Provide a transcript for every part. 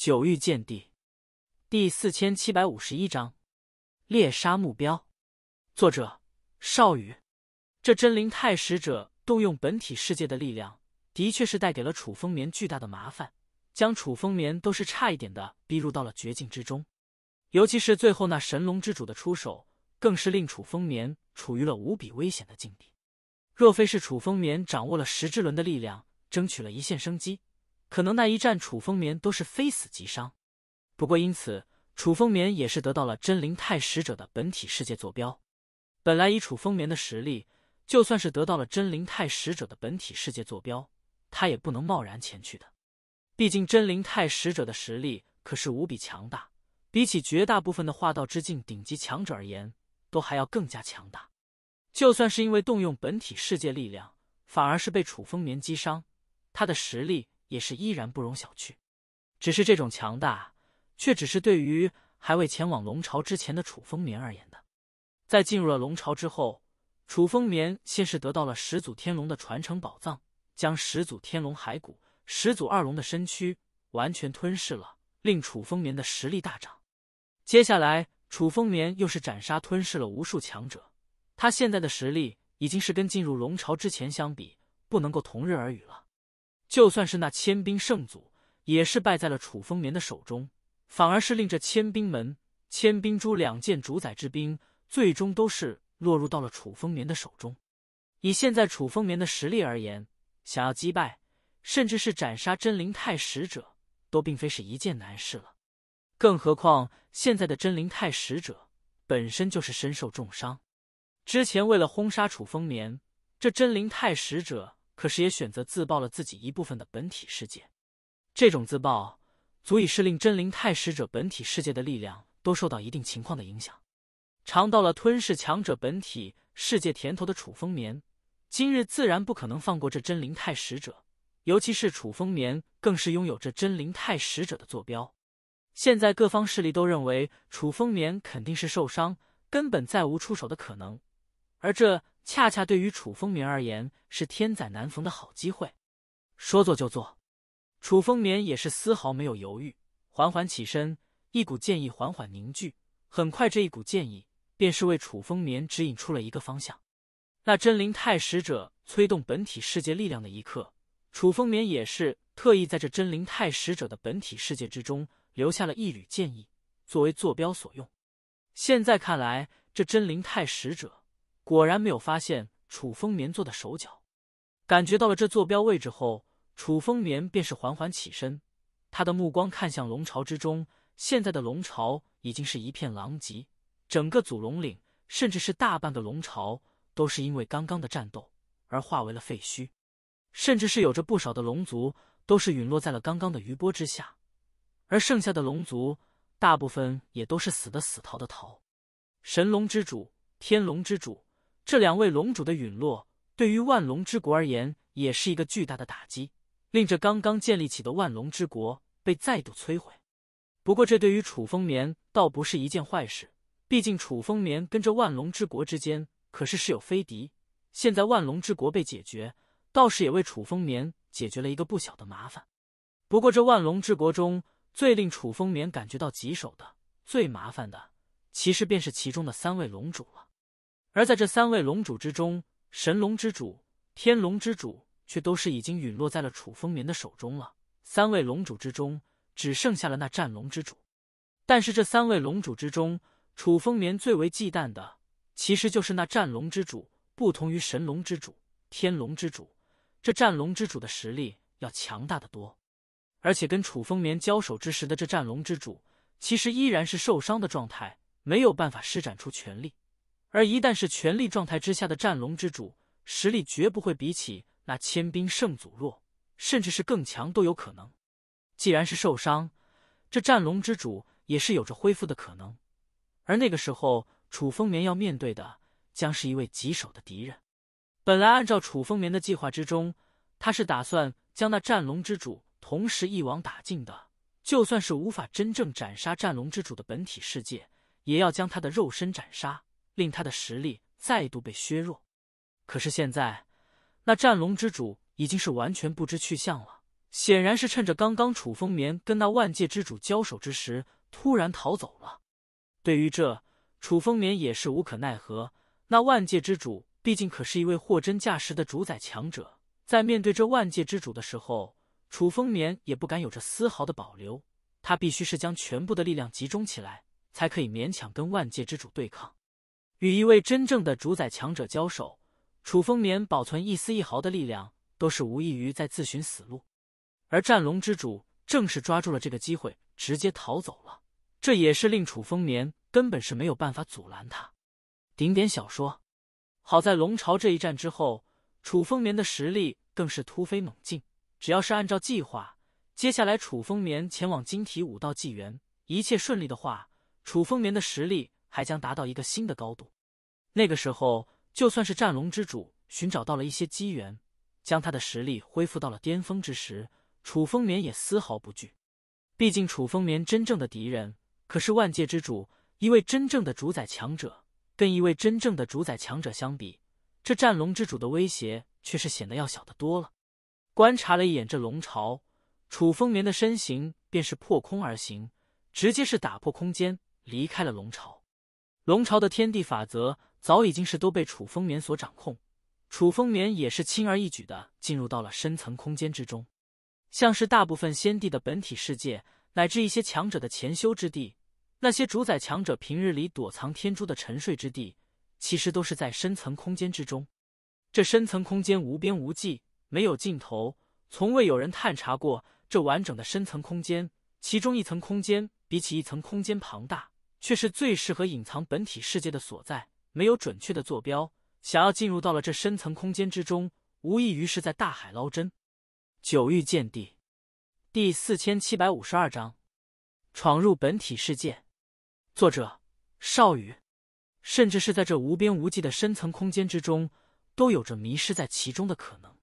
九域剑帝第四千七百五十一章猎杀目标。作者：少宇。这真灵太使者动用本体世界的力量，的确是带给了楚风眠巨大的麻烦，将楚风眠都是差一点的逼入到了绝境之中。尤其是最后那神龙之主的出手，更是令楚风眠处于了无比危险的境地。若非是楚风眠掌握了十之轮的力量，争取了一线生机。可能那一战，楚风眠都是非死即伤。不过，因此楚风眠也是得到了真灵太使者的本体世界坐标。本来以楚风眠的实力，就算是得到了真灵太使者的本体世界坐标，他也不能贸然前去的。毕竟真灵太使者的实力可是无比强大，比起绝大部分的化道之境顶级强者而言，都还要更加强大。就算是因为动用本体世界力量，反而是被楚风眠击伤，他的实力。也是依然不容小觑，只是这种强大，却只是对于还未前往龙巢之前的楚风眠而言的。在进入了龙巢之后，楚风眠先是得到了始祖天龙的传承宝藏，将始祖天龙骸骨、始祖二龙的身躯完全吞噬了，令楚风眠的实力大涨。接下来，楚风眠又是斩杀吞噬了无数强者，他现在的实力已经是跟进入龙巢之前相比，不能够同日而语了。就算是那千兵圣祖，也是败在了楚风眠的手中，反而是令这千兵门、千兵珠两件主宰之兵，最终都是落入到了楚风眠的手中。以现在楚风眠的实力而言，想要击败，甚至是斩杀真灵太使者，都并非是一件难事了。更何况现在的真灵太使者本身就是身受重伤，之前为了轰杀楚风眠，这真灵太使者。可是也选择自爆了自己一部分的本体世界，这种自爆足以是令真灵太使者本体世界的力量都受到一定情况的影响。尝到了吞噬强者本体世界甜头的楚风眠，今日自然不可能放过这真灵太使者，尤其是楚风眠更是拥有这真灵太使者的坐标。现在各方势力都认为楚风眠肯定是受伤，根本再无出手的可能，而这。恰恰对于楚风眠而言是天灾难逢的好机会，说做就做，楚风眠也是丝毫没有犹豫，缓缓起身，一股剑意缓缓凝聚，很快这一股剑意便是为楚风眠指引出了一个方向。那真灵太使者催动本体世界力量的一刻，楚风眠也是特意在这真灵太使者的本体世界之中留下了一缕剑意，作为坐标所用。现在看来，这真灵太使者。果然没有发现楚风眠做的手脚，感觉到了这坐标位置后，楚风眠便是缓缓起身，他的目光看向龙巢之中。现在的龙巢已经是一片狼藉，整个祖龙岭甚至是大半个龙巢都是因为刚刚的战斗而化为了废墟，甚至是有着不少的龙族都是陨落在了刚刚的余波之下，而剩下的龙族大部分也都是死的死，逃的逃。神龙之主，天龙之主。这两位龙主的陨落，对于万龙之国而言，也是一个巨大的打击，令这刚刚建立起的万龙之国被再度摧毁。不过，这对于楚风眠倒不是一件坏事，毕竟楚风眠跟这万龙之国之间可是是有非敌。现在万龙之国被解决，倒是也为楚风眠解决了一个不小的麻烦。不过，这万龙之国中最令楚风眠感觉到棘手的、最麻烦的，其实便是其中的三位龙主了。而在这三位龙主之中，神龙之主、天龙之主却都是已经陨落在了楚风眠的手中了。三位龙主之中，只剩下了那战龙之主。但是这三位龙主之中，楚风眠最为忌惮的，其实就是那战龙之主。不同于神龙之主、天龙之主，这战龙之主的实力要强大的多。而且跟楚风眠交手之时的这战龙之主，其实依然是受伤的状态，没有办法施展出全力。而一旦是权力状态之下的战龙之主，实力绝不会比起那千兵圣祖弱，甚至是更强都有可能。既然是受伤，这战龙之主也是有着恢复的可能。而那个时候，楚风眠要面对的将是一位棘手的敌人。本来按照楚风眠的计划之中，他是打算将那战龙之主同时一网打尽的。就算是无法真正斩杀战龙之主的本体世界，也要将他的肉身斩杀。令他的实力再度被削弱，可是现在，那战龙之主已经是完全不知去向了，显然是趁着刚刚楚风眠跟那万界之主交手之时，突然逃走了。对于这，楚风眠也是无可奈何。那万界之主毕竟可是一位货真价实的主宰强者，在面对这万界之主的时候，楚风眠也不敢有着丝毫的保留，他必须是将全部的力量集中起来，才可以勉强跟万界之主对抗。与一位真正的主宰强者交手，楚风眠保存一丝一毫的力量都是无异于在自寻死路。而战龙之主正是抓住了这个机会，直接逃走了。这也是令楚风眠根本是没有办法阻拦他。顶点小说。好在龙朝这一战之后，楚风眠的实力更是突飞猛进。只要是按照计划，接下来楚风眠前往晶体武道纪元，一切顺利的话，楚风眠的实力。还将达到一个新的高度，那个时候，就算是战龙之主寻找到了一些机缘，将他的实力恢复到了巅峰之时，楚风眠也丝毫不惧。毕竟，楚风眠真正的敌人可是万界之主，一位真正的主宰强者。跟一位真正的主宰强者相比，这战龙之主的威胁却是显得要小得多了。观察了一眼这龙巢，楚风眠的身形便是破空而行，直接是打破空间，离开了龙巢。龙朝的天地法则早已经是都被楚风眠所掌控，楚风眠也是轻而易举的进入到了深层空间之中。像是大部分先帝的本体世界，乃至一些强者的潜修之地，那些主宰强者平日里躲藏天珠的沉睡之地，其实都是在深层空间之中。这深层空间无边无际，没有尽头，从未有人探查过这完整的深层空间。其中一层空间比起一层空间庞大。却是最适合隐藏本体世界的所在，没有准确的坐标，想要进入到了这深层空间之中，无异于是在大海捞针。九域剑帝第四千七百五十二章：闯入本体世界。作者：少羽。甚至是在这无边无际的深层空间之中，都有着迷失在其中的可能。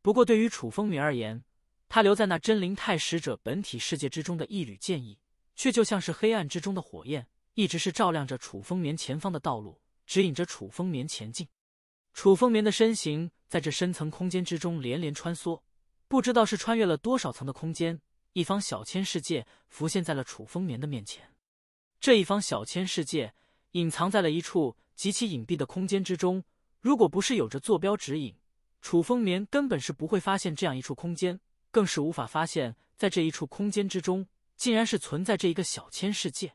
不过对于楚风云而言，他留在那真灵太使者本体世界之中的一缕剑意。却就像是黑暗之中的火焰，一直是照亮着楚风眠前方的道路，指引着楚风眠前进。楚风眠的身形在这深层空间之中连连穿梭，不知道是穿越了多少层的空间，一方小千世界浮现在了楚风眠的面前。这一方小千世界隐藏在了一处极其隐蔽的空间之中，如果不是有着坐标指引，楚风眠根本是不会发现这样一处空间，更是无法发现，在这一处空间之中。竟然是存在这一个小千世界，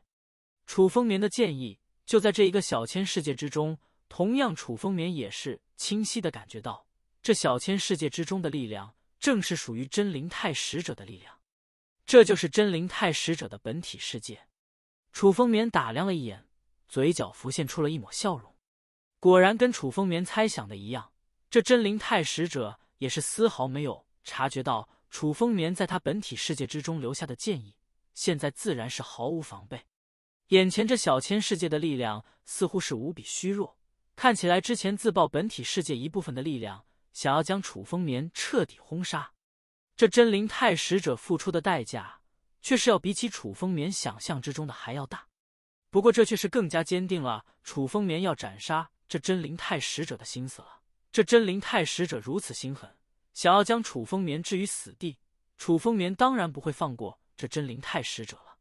楚风眠的剑意就在这一个小千世界之中。同样，楚风眠也是清晰的感觉到这小千世界之中的力量，正是属于真灵太使者的力量。这就是真灵太使者的本体世界。楚风眠打量了一眼，嘴角浮现出了一抹笑容。果然，跟楚风眠猜想的一样，这真灵太使者也是丝毫没有察觉到楚风眠在他本体世界之中留下的剑意。现在自然是毫无防备，眼前这小千世界的力量似乎是无比虚弱，看起来之前自爆本体世界一部分的力量，想要将楚风眠彻底轰杀，这真灵太使者付出的代价却是要比起楚风眠想象之中的还要大。不过这却是更加坚定了楚风眠要斩杀这真灵太使者的心思了。这真灵太使者如此心狠，想要将楚风眠置于死地，楚风眠当然不会放过。这真灵太使者了，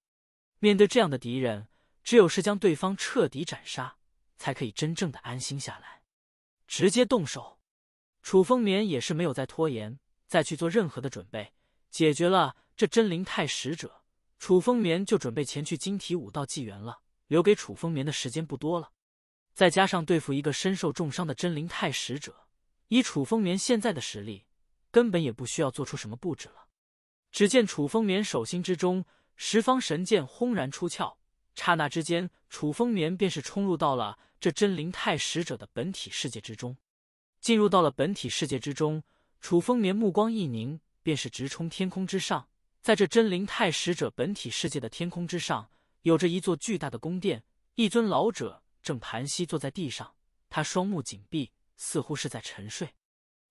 面对这样的敌人，只有是将对方彻底斩杀，才可以真正的安心下来。直接动手，楚风眠也是没有再拖延，再去做任何的准备。解决了这真灵太使者，楚风眠就准备前去晶体武道纪元了。留给楚风眠的时间不多了，再加上对付一个身受重伤的真灵太使者，以楚风眠现在的实力，根本也不需要做出什么布置了。只见楚风眠手心之中，十方神剑轰然出鞘。刹那之间，楚风眠便是冲入到了这真灵太使者的本体世界之中。进入到了本体世界之中，楚风眠目光一凝，便是直冲天空之上。在这真灵太使者本体世界的天空之上，有着一座巨大的宫殿，一尊老者正盘膝坐在地上，他双目紧闭，似乎是在沉睡。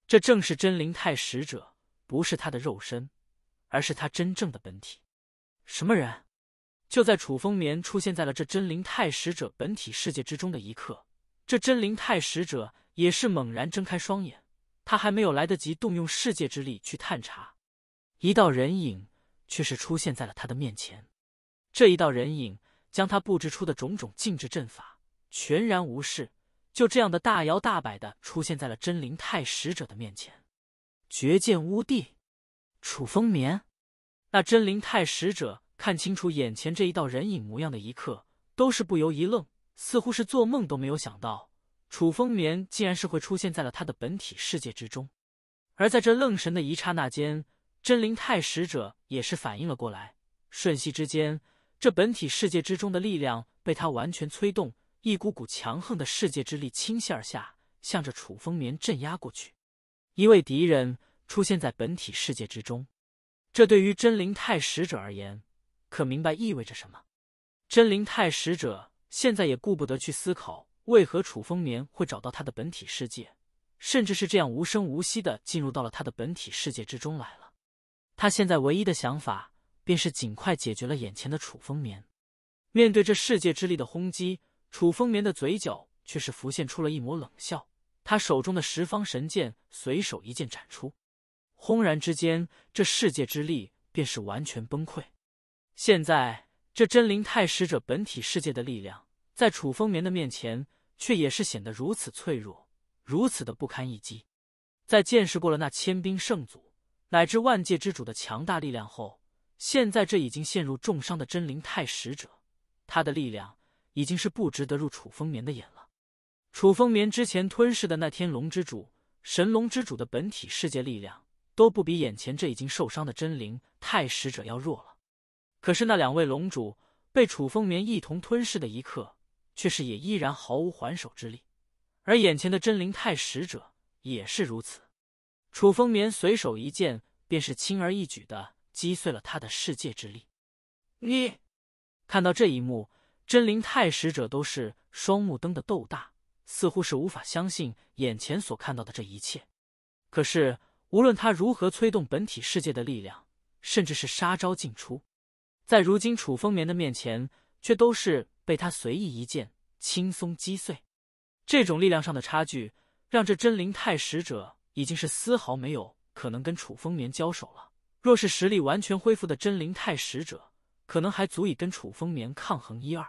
这正是真灵太使者，不是他的肉身。而是他真正的本体。什么人？就在楚风眠出现在了这真灵太使者本体世界之中的一刻，这真灵太使者也是猛然睁开双眼。他还没有来得及动用世界之力去探查，一道人影却是出现在了他的面前。这一道人影将他布置出的种种禁制阵法全然无视，就这样的大摇大摆的出现在了真灵太使者的面前。绝剑乌帝。楚风眠，那真灵太使者看清楚眼前这一道人影模样的一刻，都是不由一愣，似乎是做梦都没有想到，楚风眠竟然是会出现在了他的本体世界之中。而在这愣神的一刹那间，真灵太使者也是反应了过来，瞬息之间，这本体世界之中的力量被他完全催动，一股股强横的世界之力倾泻而下，向着楚风眠镇压过去。一位敌人。出现在本体世界之中，这对于真灵太使者而言，可明白意味着什么？真灵太使者现在也顾不得去思考为何楚风眠会找到他的本体世界，甚至是这样无声无息的进入到了他的本体世界之中来了。他现在唯一的想法便是尽快解决了眼前的楚风眠。面对这世界之力的轰击，楚风眠的嘴角却是浮现出了一抹冷笑。他手中的十方神剑随手一剑斩出。轰然之间，这世界之力便是完全崩溃。现在，这真灵太使者本体世界的力量，在楚风眠的面前，却也是显得如此脆弱，如此的不堪一击。在见识过了那千兵圣祖乃至万界之主的强大力量后，现在这已经陷入重伤的真灵太使者，他的力量已经是不值得入楚风眠的眼了。楚风眠之前吞噬的那天龙之主、神龙之主的本体世界力量。都不比眼前这已经受伤的真灵太使者要弱了。可是那两位龙主被楚风眠一同吞噬的一刻，却是也依然毫无还手之力。而眼前的真灵太使者也是如此。楚风眠随手一剑，便是轻而易举的击碎了他的世界之力。你看到这一幕，真灵太使者都是双目瞪得豆大，似乎是无法相信眼前所看到的这一切。可是。无论他如何催动本体世界的力量，甚至是杀招进出，在如今楚风眠的面前，却都是被他随意一剑轻松击碎。这种力量上的差距，让这真灵太使者已经是丝毫没有可能跟楚风眠交手了。若是实力完全恢复的真灵太使者，可能还足以跟楚风眠抗衡一二。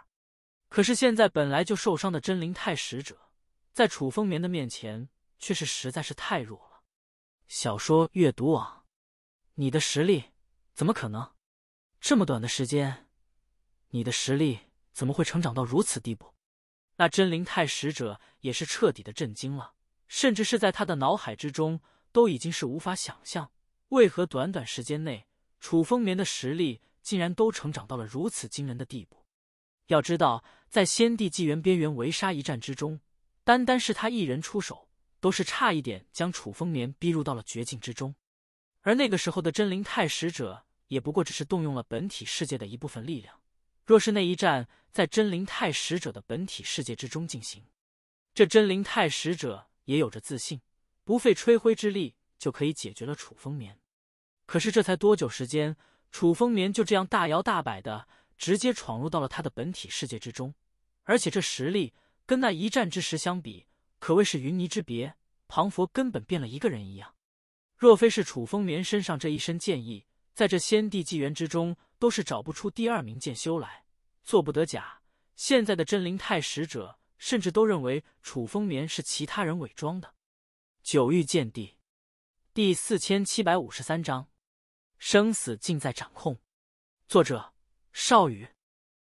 可是现在本来就受伤的真灵太使者，在楚风眠的面前，却是实在是太弱了。小说阅读网，你的实力怎么可能这么短的时间？你的实力怎么会成长到如此地步？那真灵太使者也是彻底的震惊了，甚至是在他的脑海之中都已经是无法想象，为何短短时间内楚风眠的实力竟然都成长到了如此惊人的地步。要知道，在先帝纪元边缘围杀一战之中，单单是他一人出手。都是差一点将楚风眠逼入到了绝境之中，而那个时候的真灵太使者也不过只是动用了本体世界的一部分力量。若是那一战在真灵太使者的本体世界之中进行，这真灵太使者也有着自信，不费吹灰之力就可以解决了楚风眠。可是这才多久时间，楚风眠就这样大摇大摆的直接闯入到了他的本体世界之中，而且这实力跟那一战之时相比。可谓是云泥之别，庞佛根本变了一个人一样。若非是楚风眠身上这一身剑意，在这先帝纪元之中，都是找不出第二名剑修来，做不得假。现在的真灵太使者，甚至都认为楚风眠是其他人伪装的。九域剑帝第四千七百五十三章：生死尽在掌控。作者：少羽。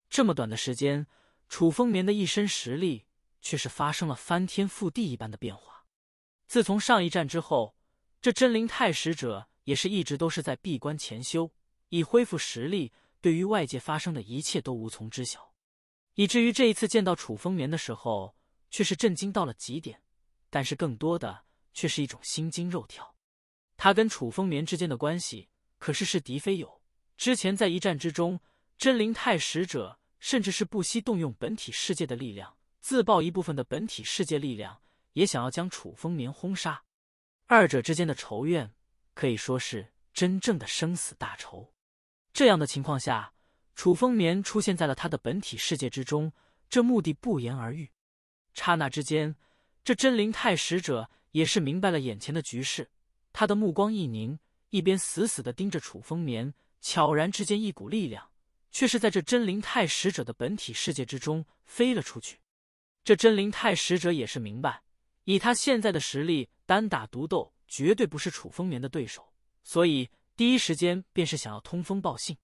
这么短的时间，楚风眠的一身实力。却是发生了翻天覆地一般的变化。自从上一战之后，这真灵太使者也是一直都是在闭关潜修，以恢复实力。对于外界发生的一切都无从知晓，以至于这一次见到楚风眠的时候，却是震惊到了极点。但是更多的却是一种心惊肉跳。他跟楚风眠之间的关系可是是敌非友。之前在一战之中，真灵太使者甚至是不惜动用本体世界的力量。自爆一部分的本体世界力量，也想要将楚风眠轰杀。二者之间的仇怨可以说是真正的生死大仇。这样的情况下，楚风眠出现在了他的本体世界之中，这目的不言而喻。刹那之间，这真灵太使者也是明白了眼前的局势，他的目光一凝，一边死死的盯着楚风眠，悄然之间，一股力量却是在这真灵太使者的本体世界之中飞了出去。这真灵太使者也是明白，以他现在的实力，单打独斗绝对不是楚风眠的对手，所以第一时间便是想要通风报信。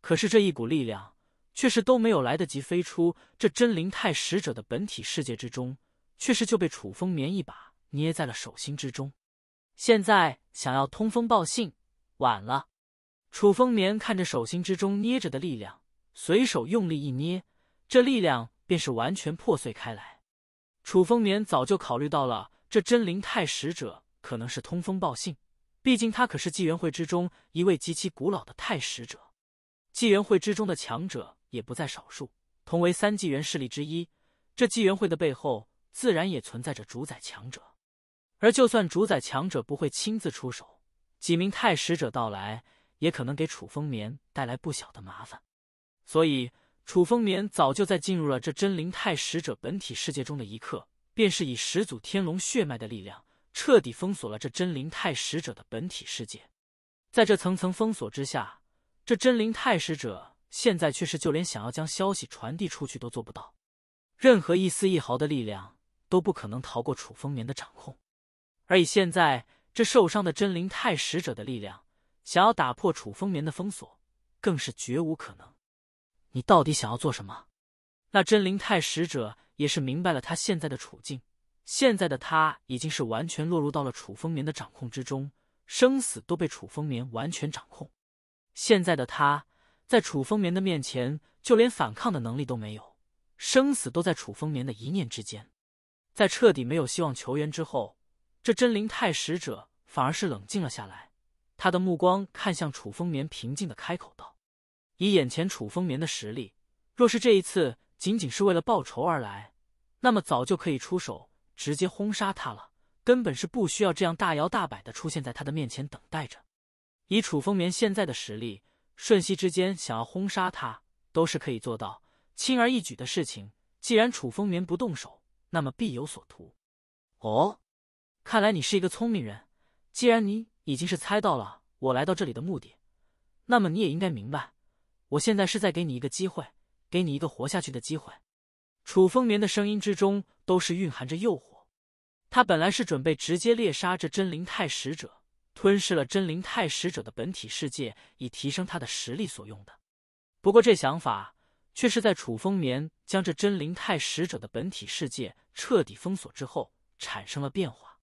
可是这一股力量，却是都没有来得及飞出这真灵太使者的本体世界之中，却是就被楚风眠一把捏在了手心之中。现在想要通风报信，晚了。楚风眠看着手心之中捏着的力量，随手用力一捏，这力量。便是完全破碎开来。楚风眠早就考虑到了，这真灵太使者可能是通风报信，毕竟他可是纪元会之中一位极其古老的太使者。纪元会之中的强者也不在少数，同为三纪元势力之一，这纪元会的背后自然也存在着主宰强者。而就算主宰强者不会亲自出手，几名太使者到来，也可能给楚风眠带来不小的麻烦。所以。楚风眠早就在进入了这真灵太使者本体世界中的一刻，便是以始祖天龙血脉的力量，彻底封锁了这真灵太使者的本体世界。在这层层封锁之下，这真灵太使者现在却是就连想要将消息传递出去都做不到，任何一丝一毫的力量都不可能逃过楚风眠的掌控。而以现在这受伤的真灵太使者的力量，想要打破楚风眠的封锁，更是绝无可能。你到底想要做什么？那真灵太使者也是明白了他现在的处境，现在的他已经是完全落入到了楚风眠的掌控之中，生死都被楚风眠完全掌控。现在的他在楚风眠的面前，就连反抗的能力都没有，生死都在楚风眠的一念之间。在彻底没有希望求援之后，这真灵太使者反而是冷静了下来，他的目光看向楚风眠，平静的开口道。以眼前楚风眠的实力，若是这一次仅仅是为了报仇而来，那么早就可以出手直接轰杀他了，根本是不需要这样大摇大摆的出现在他的面前等待着。以楚风眠现在的实力，瞬息之间想要轰杀他都是可以做到，轻而易举的事情。既然楚风眠不动手，那么必有所图。哦，看来你是一个聪明人。既然你已经是猜到了我来到这里的目的，那么你也应该明白。我现在是在给你一个机会，给你一个活下去的机会。楚风眠的声音之中都是蕴含着诱惑。他本来是准备直接猎杀这真灵太使者，吞噬了真灵太使者的本体世界，以提升他的实力所用的。不过这想法却是在楚风眠将这真灵太使者的本体世界彻底封锁之后产生了变化。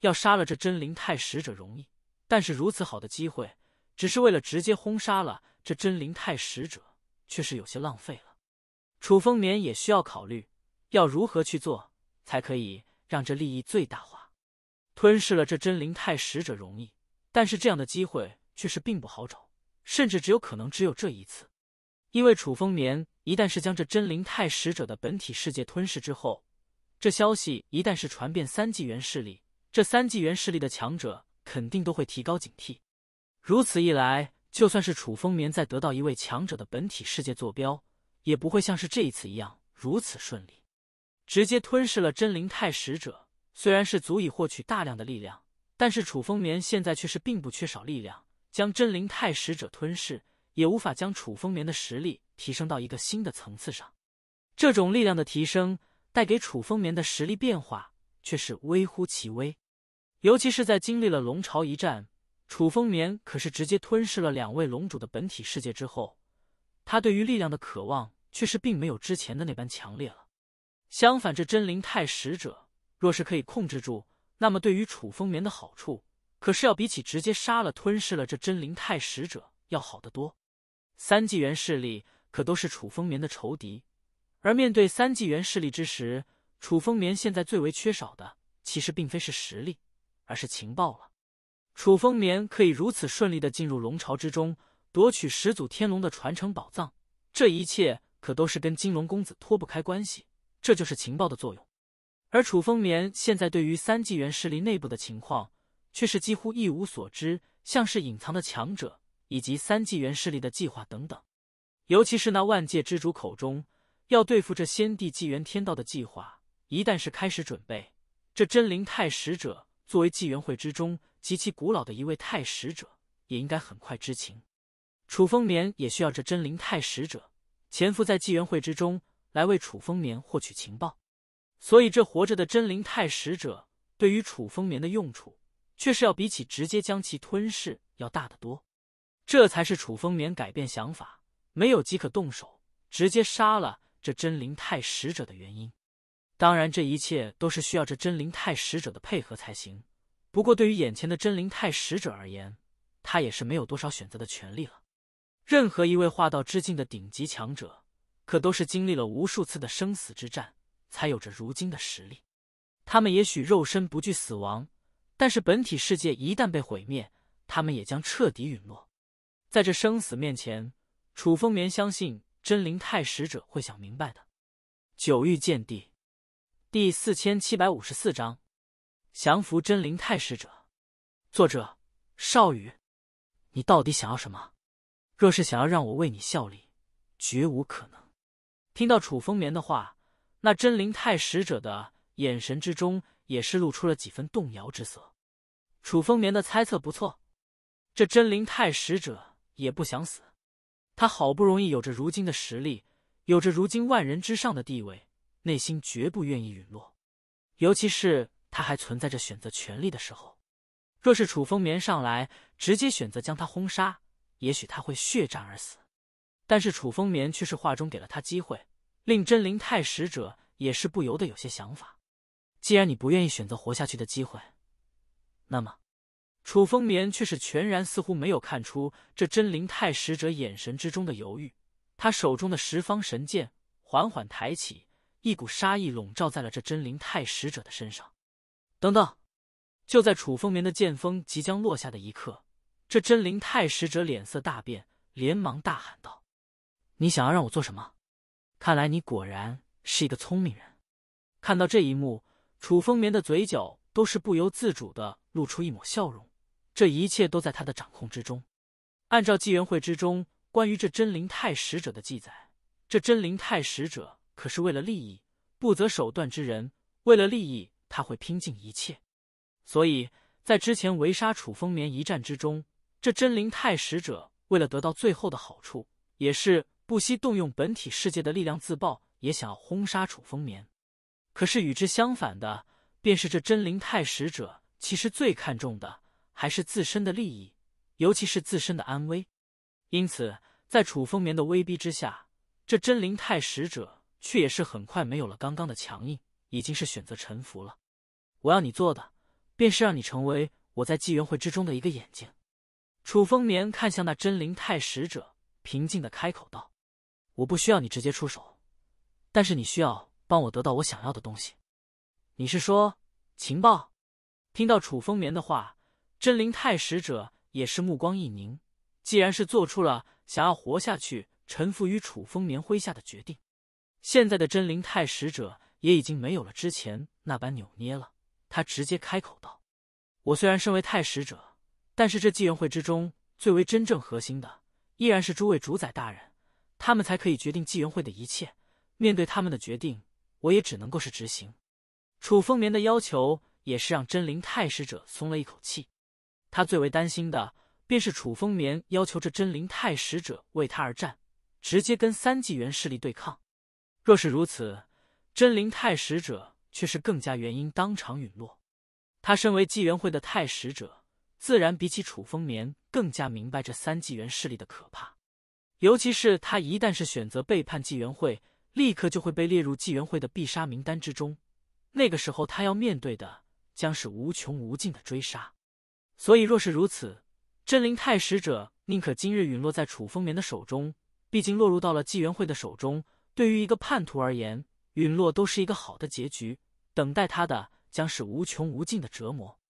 要杀了这真灵太使者容易，但是如此好的机会。只是为了直接轰杀了这真灵太使者，却是有些浪费了。楚风眠也需要考虑，要如何去做才可以让这利益最大化。吞噬了这真灵太使者容易，但是这样的机会却是并不好找，甚至只有可能只有这一次。因为楚风眠一旦是将这真灵太使者的本体世界吞噬之后，这消息一旦是传遍三纪元势力，这三纪元势力的强者肯定都会提高警惕。如此一来，就算是楚风眠再得到一位强者的本体世界坐标，也不会像是这一次一样如此顺利，直接吞噬了真灵太使者。虽然是足以获取大量的力量，但是楚风眠现在却是并不缺少力量，将真灵太使者吞噬，也无法将楚风眠的实力提升到一个新的层次上。这种力量的提升带给楚风眠的实力变化却是微乎其微，尤其是在经历了龙巢一战。楚风眠可是直接吞噬了两位龙主的本体世界之后，他对于力量的渴望却是并没有之前的那般强烈了。相反，这真灵太使者若是可以控制住，那么对于楚风眠的好处可是要比起直接杀了吞噬了这真灵太使者要好得多。三纪元势力可都是楚风眠的仇敌，而面对三纪元势力之时，楚风眠现在最为缺少的其实并非是实力，而是情报了。楚风眠可以如此顺利的进入龙巢之中，夺取始祖天龙的传承宝藏，这一切可都是跟金龙公子脱不开关系。这就是情报的作用。而楚风眠现在对于三纪元势力内部的情况，却是几乎一无所知，像是隐藏的强者以及三纪元势力的计划等等。尤其是那万界之主口中要对付这先帝纪元天道的计划，一旦是开始准备，这真灵太使者作为纪元会之中。极其古老的一位太使者也应该很快知情。楚风眠也需要这真灵太使者潜伏在纪元会之中，来为楚风眠获取情报。所以，这活着的真灵太使者对于楚风眠的用处，却是要比起直接将其吞噬要大得多。这才是楚风眠改变想法，没有即可动手，直接杀了这真灵太使者的原因。当然，这一切都是需要这真灵太使者的配合才行。不过，对于眼前的真灵太使者而言，他也是没有多少选择的权利了。任何一位化道之境的顶级强者，可都是经历了无数次的生死之战，才有着如今的实力。他们也许肉身不惧死亡，但是本体世界一旦被毁灭，他们也将彻底陨落。在这生死面前，楚风眠相信真灵太使者会想明白的。九域剑帝，第四千七百五十四章。降服真灵太使者，作者少宇，你到底想要什么？若是想要让我为你效力，绝无可能。听到楚风眠的话，那真灵太使者的眼神之中也是露出了几分动摇之色。楚风眠的猜测不错，这真灵太使者也不想死，他好不容易有着如今的实力，有着如今万人之上的地位，内心绝不愿意陨落，尤其是。他还存在着选择权利的时候，若是楚风眠上来直接选择将他轰杀，也许他会血战而死。但是楚风眠却是话中给了他机会，令真灵太使者也是不由得有些想法。既然你不愿意选择活下去的机会，那么楚风眠却是全然似乎没有看出这真灵太使者眼神之中的犹豫。他手中的十方神剑缓缓抬起，一股杀意笼罩在了这真灵太使者的身上。等等！就在楚风眠的剑锋即将落下的一刻，这真灵太使者脸色大变，连忙大喊道：“你想要让我做什么？”看来你果然是一个聪明人。看到这一幕，楚风眠的嘴角都是不由自主的露出一抹笑容。这一切都在他的掌控之中。按照纪元会之中关于这真灵太使者的记载，这真灵太使者可是为了利益不择手段之人，为了利益。他会拼尽一切，所以在之前围杀楚风眠一战之中，这真灵太使者为了得到最后的好处，也是不惜动用本体世界的力量自爆，也想要轰杀楚风眠。可是与之相反的，便是这真灵太使者其实最看重的还是自身的利益，尤其是自身的安危。因此，在楚风眠的威逼之下，这真灵太使者却也是很快没有了刚刚的强硬。已经是选择臣服了，我要你做的，便是让你成为我在纪元会之中的一个眼睛。楚风眠看向那真灵太使者，平静的开口道：“我不需要你直接出手，但是你需要帮我得到我想要的东西。”你是说情报？听到楚风眠的话，真灵太使者也是目光一凝，既然是做出了想要活下去、臣服于楚风眠麾下的决定，现在的真灵太使者。也已经没有了之前那般扭捏了，他直接开口道：“我虽然身为太使者，但是这纪元会之中最为真正核心的依然是诸位主宰大人，他们才可以决定纪元会的一切。面对他们的决定，我也只能够是执行。”楚风眠的要求也是让真灵太使者松了一口气。他最为担心的便是楚风眠要求这真灵太使者为他而战，直接跟三纪元势力对抗。若是如此，真灵太使者却是更加原因当场陨落。他身为纪元会的太使者，自然比起楚风眠更加明白这三纪元势力的可怕。尤其是他一旦是选择背叛纪元会，立刻就会被列入纪元会的必杀名单之中。那个时候，他要面对的将是无穷无尽的追杀。所以，若是如此，真灵太使者宁可今日陨落在楚风眠的手中。毕竟，落入到了纪元会的手中，对于一个叛徒而言。陨落都是一个好的结局，等待他的将是无穷无尽的折磨。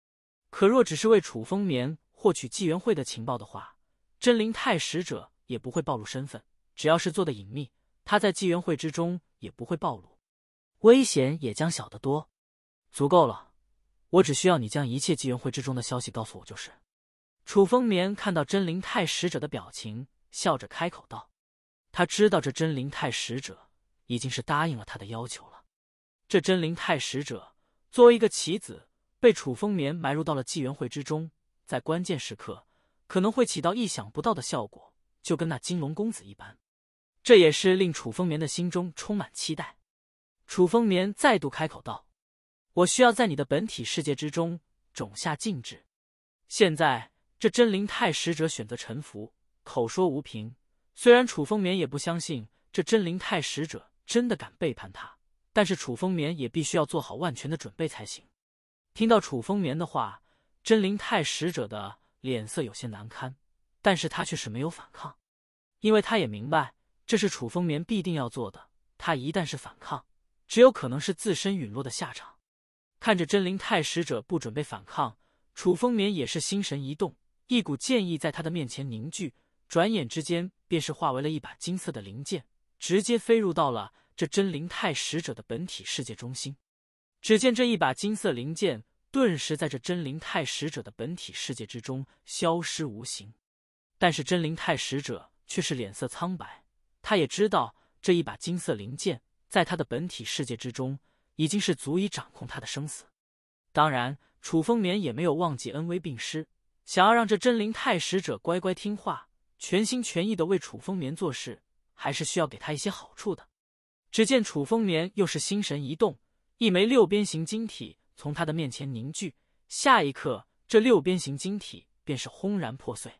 可若只是为楚风眠获取纪元会的情报的话，真灵太使者也不会暴露身份，只要是做的隐秘，他在纪元会之中也不会暴露，危险也将小得多。足够了，我只需要你将一切纪元会之中的消息告诉我就是。楚风眠看到真灵太使者的表情，笑着开口道：“他知道这真灵太使者。”已经是答应了他的要求了。这真灵太使者作为一个棋子，被楚风眠埋入到了纪元会之中，在关键时刻可能会起到意想不到的效果，就跟那金龙公子一般。这也是令楚风眠的心中充满期待。楚风眠再度开口道：“我需要在你的本体世界之中种下禁制。现在这真灵太使者选择臣服，口说无凭。虽然楚风眠也不相信这真灵太使者。”真的敢背叛他，但是楚风眠也必须要做好万全的准备才行。听到楚风眠的话，真灵太使者的脸色有些难堪，但是他却是没有反抗，因为他也明白这是楚风眠必定要做的。他一旦是反抗，只有可能是自身陨落的下场。看着真灵太使者不准备反抗，楚风眠也是心神一动，一股剑意在他的面前凝聚，转眼之间便是化为了一把金色的灵剑。直接飞入到了这真灵太使者的本体世界中心。只见这一把金色灵剑顿时在这真灵太使者的本体世界之中消失无形。但是真灵太使者却是脸色苍白，他也知道这一把金色灵剑在他的本体世界之中已经是足以掌控他的生死。当然，楚风眠也没有忘记恩威并施，想要让这真灵太使者乖乖听话，全心全意的为楚风眠做事。还是需要给他一些好处的。只见楚风眠又是心神一动，一枚六边形晶体从他的面前凝聚，下一刻，这六边形晶体便是轰然破碎，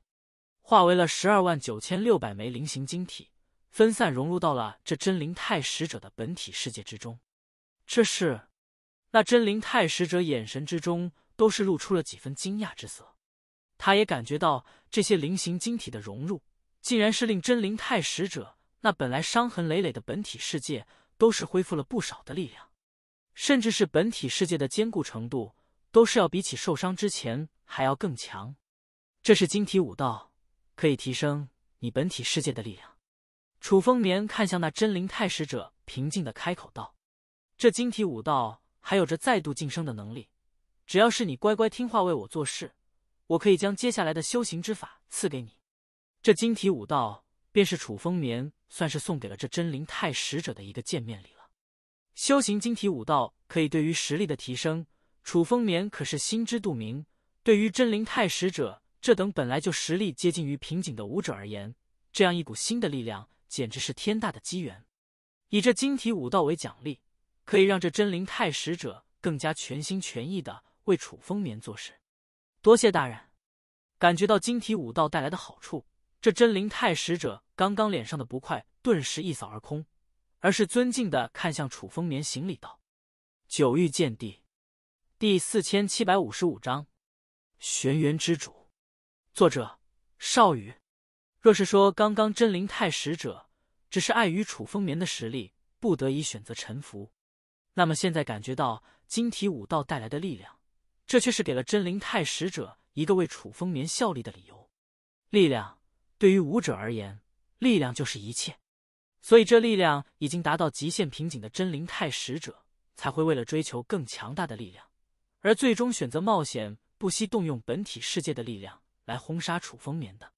化为了十二万九千六百枚菱形晶体，分散融入到了这真灵太使者的本体世界之中。这是，那真灵太使者眼神之中都是露出了几分惊讶之色，他也感觉到这些菱形晶体的融入，竟然是令真灵太使者。那本来伤痕累累的本体世界，都是恢复了不少的力量，甚至是本体世界的坚固程度，都是要比起受伤之前还要更强。这是晶体武道，可以提升你本体世界的力量。楚风眠看向那真灵太使者，平静的开口道：“这晶体武道还有着再度晋升的能力，只要是你乖乖听话，为我做事，我可以将接下来的修行之法赐给你。这晶体武道便是楚风眠。”算是送给了这真灵太使者的一个见面礼了。修行晶体武道，可以对于实力的提升，楚风眠可是心知肚明。对于真灵太使者这等本来就实力接近于瓶颈的武者而言，这样一股新的力量，简直是天大的机缘。以这晶体武道为奖励，可以让这真灵太使者更加全心全意的为楚风眠做事。多谢大人。感觉到晶体武道带来的好处。这真灵太使者刚刚脸上的不快顿时一扫而空，而是尊敬的看向楚风眠行礼道：“九域见帝。”第四千七百五十五章玄元之主。作者：少羽。若是说刚刚真灵太使者只是碍于楚风眠的实力，不得已选择臣服，那么现在感觉到晶体武道带来的力量，这却是给了真灵太使者一个为楚风眠效力的理由。力量。对于武者而言，力量就是一切，所以这力量已经达到极限瓶颈的真灵太使者才会为了追求更强大的力量，而最终选择冒险，不惜动用本体世界的力量来轰杀楚风眠的。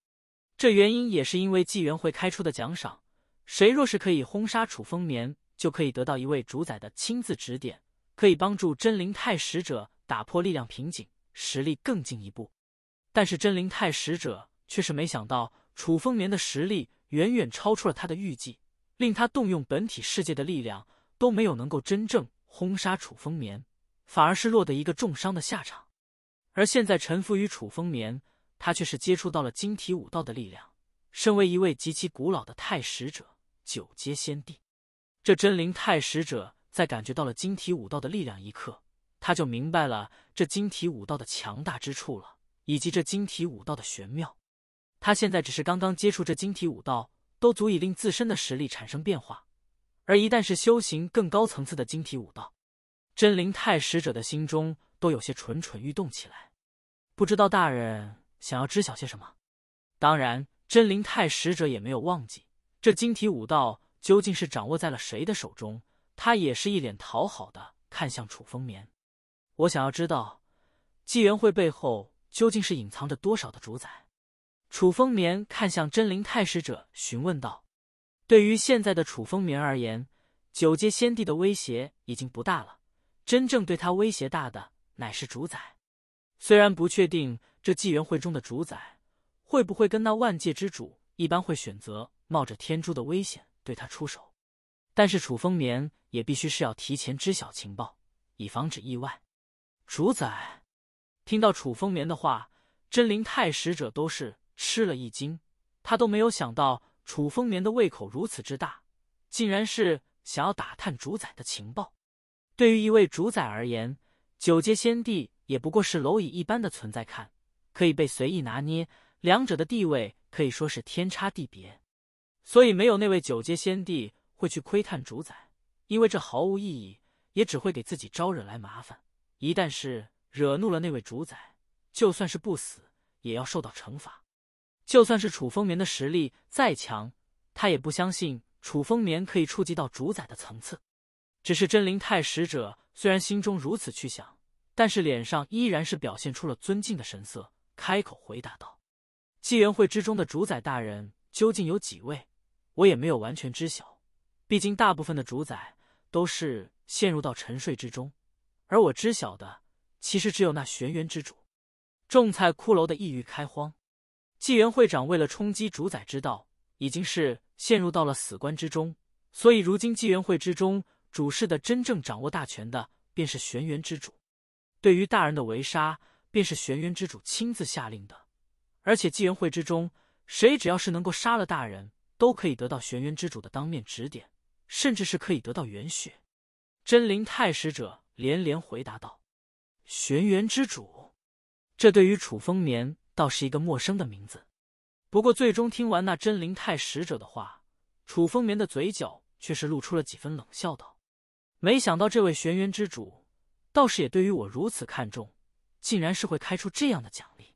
这原因也是因为纪元会开出的奖赏，谁若是可以轰杀楚风眠，就可以得到一位主宰的亲自指点，可以帮助真灵太使者打破力量瓶颈，实力更进一步。但是真灵太使者却是没想到。楚风眠的实力远远超出了他的预计，令他动用本体世界的力量都没有能够真正轰杀楚风眠，反而是落得一个重伤的下场。而现在臣服于楚风眠，他却是接触到了晶体武道的力量。身为一位极其古老的太使者，九阶仙帝，这真灵太使者在感觉到了晶体武道的力量一刻，他就明白了这晶体武道的强大之处了，以及这晶体武道的玄妙。他现在只是刚刚接触这晶体武道，都足以令自身的实力产生变化，而一旦是修行更高层次的晶体武道，真灵太使者的心中都有些蠢蠢欲动起来。不知道大人想要知晓些什么？当然，真灵太使者也没有忘记这晶体武道究竟是掌握在了谁的手中。他也是一脸讨好的看向楚风眠：“我想要知道，纪元会背后究竟是隐藏着多少的主宰。”楚风眠看向真灵太使者，询问道：“对于现在的楚风眠而言，九阶仙帝的威胁已经不大了。真正对他威胁大的，乃是主宰。虽然不确定这纪元会中的主宰会不会跟那万界之主一般，会选择冒着天珠的危险对他出手，但是楚风眠也必须是要提前知晓情报，以防止意外。”主宰听到楚风眠的话，真灵太使者都是。吃了一惊，他都没有想到楚风眠的胃口如此之大，竟然是想要打探主宰的情报。对于一位主宰而言，九阶仙帝也不过是蝼蚁一般的存在，看可以被随意拿捏。两者的地位可以说是天差地别，所以没有那位九阶仙帝会去窥探主宰，因为这毫无意义，也只会给自己招惹来麻烦。一旦是惹怒了那位主宰，就算是不死也要受到惩罚。就算是楚风眠的实力再强，他也不相信楚风眠可以触及到主宰的层次。只是真灵太使者虽然心中如此去想，但是脸上依然是表现出了尊敬的神色，开口回答道：“纪元会之中的主宰大人究竟有几位？我也没有完全知晓。毕竟大部分的主宰都是陷入到沉睡之中，而我知晓的，其实只有那玄元之主、种菜骷髅的异域开荒。”纪元会长为了冲击主宰之道，已经是陷入到了死关之中。所以如今纪元会之中，主事的真正掌握大权的，便是玄元之主。对于大人的围杀，便是玄元之主亲自下令的。而且纪元会之中，谁只要是能够杀了大人，都可以得到玄元之主的当面指点，甚至是可以得到元血。真灵太使者连连回答道：“玄元之主，这对于楚风眠。”倒是一个陌生的名字，不过最终听完那真灵太使者的话，楚风眠的嘴角却是露出了几分冷笑，道：“没想到这位玄渊之主倒是也对于我如此看重，竟然是会开出这样的奖励。”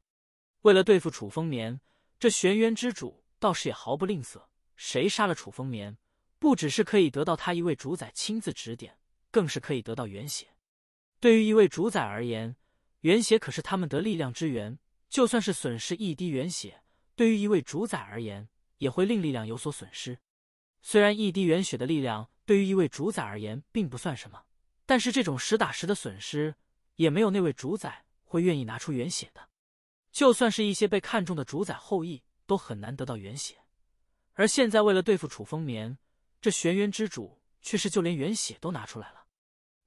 为了对付楚风眠，这玄渊之主倒是也毫不吝啬，谁杀了楚风眠，不只是可以得到他一位主宰亲自指点，更是可以得到元血。对于一位主宰而言，元血可是他们的力量之源。就算是损失一滴元血，对于一位主宰而言，也会令力量有所损失。虽然一滴元血的力量对于一位主宰而言并不算什么，但是这种实打实的损失，也没有那位主宰会愿意拿出元血的。就算是一些被看中的主宰后裔，都很难得到元血。而现在为了对付楚风眠，这玄元之主却是就连元血都拿出来了。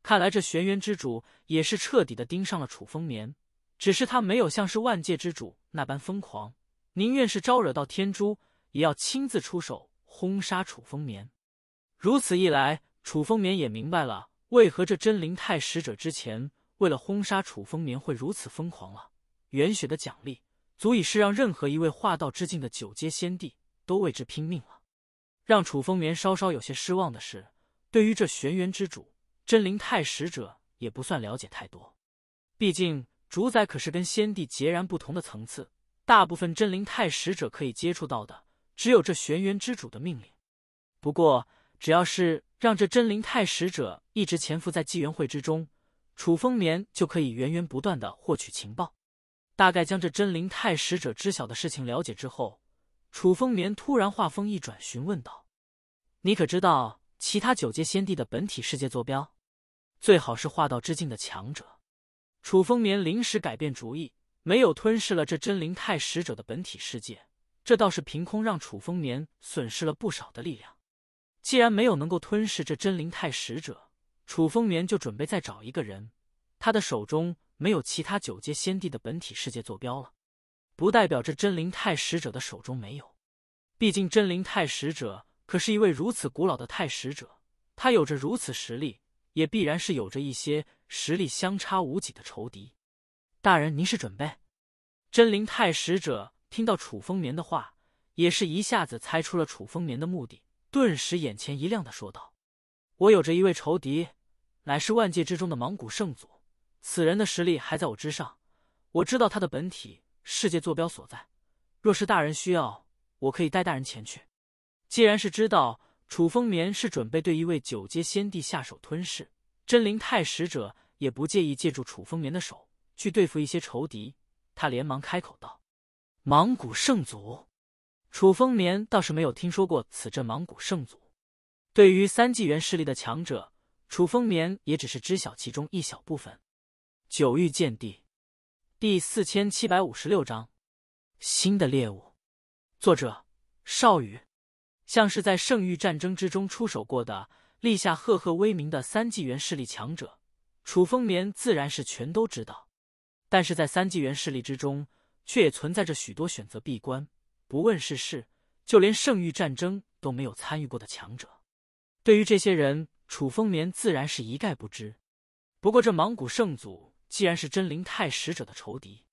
看来这玄元之主也是彻底的盯上了楚风眠。只是他没有像是万界之主那般疯狂，宁愿是招惹到天珠，也要亲自出手轰杀楚风眠。如此一来，楚风眠也明白了为何这真灵太使者之前为了轰杀楚风眠会如此疯狂了。元雪的奖励，足以是让任何一位化道之境的九阶仙帝都为之拼命了。让楚风眠稍稍有些失望的是，对于这玄元之主真灵太使者也不算了解太多，毕竟。主宰可是跟先帝截然不同的层次，大部分真灵太使者可以接触到的，只有这玄元之主的命令。不过，只要是让这真灵太使者一直潜伏在纪元会之中，楚风眠就可以源源不断的获取情报。大概将这真灵太使者知晓的事情了解之后，楚风眠突然话锋一转，询问道：“你可知道其他九阶先帝的本体世界坐标？最好是化道之境的强者。”楚风眠临时改变主意，没有吞噬了这真灵太使者的本体世界，这倒是凭空让楚风眠损失了不少的力量。既然没有能够吞噬这真灵太使者，楚风眠就准备再找一个人。他的手中没有其他九阶仙帝的本体世界坐标了，不代表这真灵太使者的手中没有。毕竟真灵太使者可是一位如此古老的太使者，他有着如此实力，也必然是有着一些。实力相差无几的仇敌，大人，您是准备？真灵太使者听到楚风眠的话，也是一下子猜出了楚风眠的目的，顿时眼前一亮的说道：“我有着一位仇敌，乃是万界之中的蒙古圣祖，此人的实力还在我之上。我知道他的本体世界坐标所在，若是大人需要，我可以带大人前去。既然是知道楚风眠是准备对一位九阶先帝下手吞噬，真灵太使者。”也不介意借助楚风眠的手去对付一些仇敌，他连忙开口道：“芒古圣祖。”楚风眠倒是没有听说过此阵芒古圣祖。对于三纪元势力的强者，楚风眠也只是知晓其中一小部分。九域剑帝第四千七百五十六章新的猎物。作者：少宇。像是在圣域战争之中出手过的、立下赫赫威名的三纪元势力强者。楚风眠自然是全都知道，但是在三纪元势力之中，却也存在着许多选择闭关不问世事，就连圣域战争都没有参与过的强者。对于这些人，楚风眠自然是一概不知。不过，这莽古圣祖既然是真灵太使者的仇敌，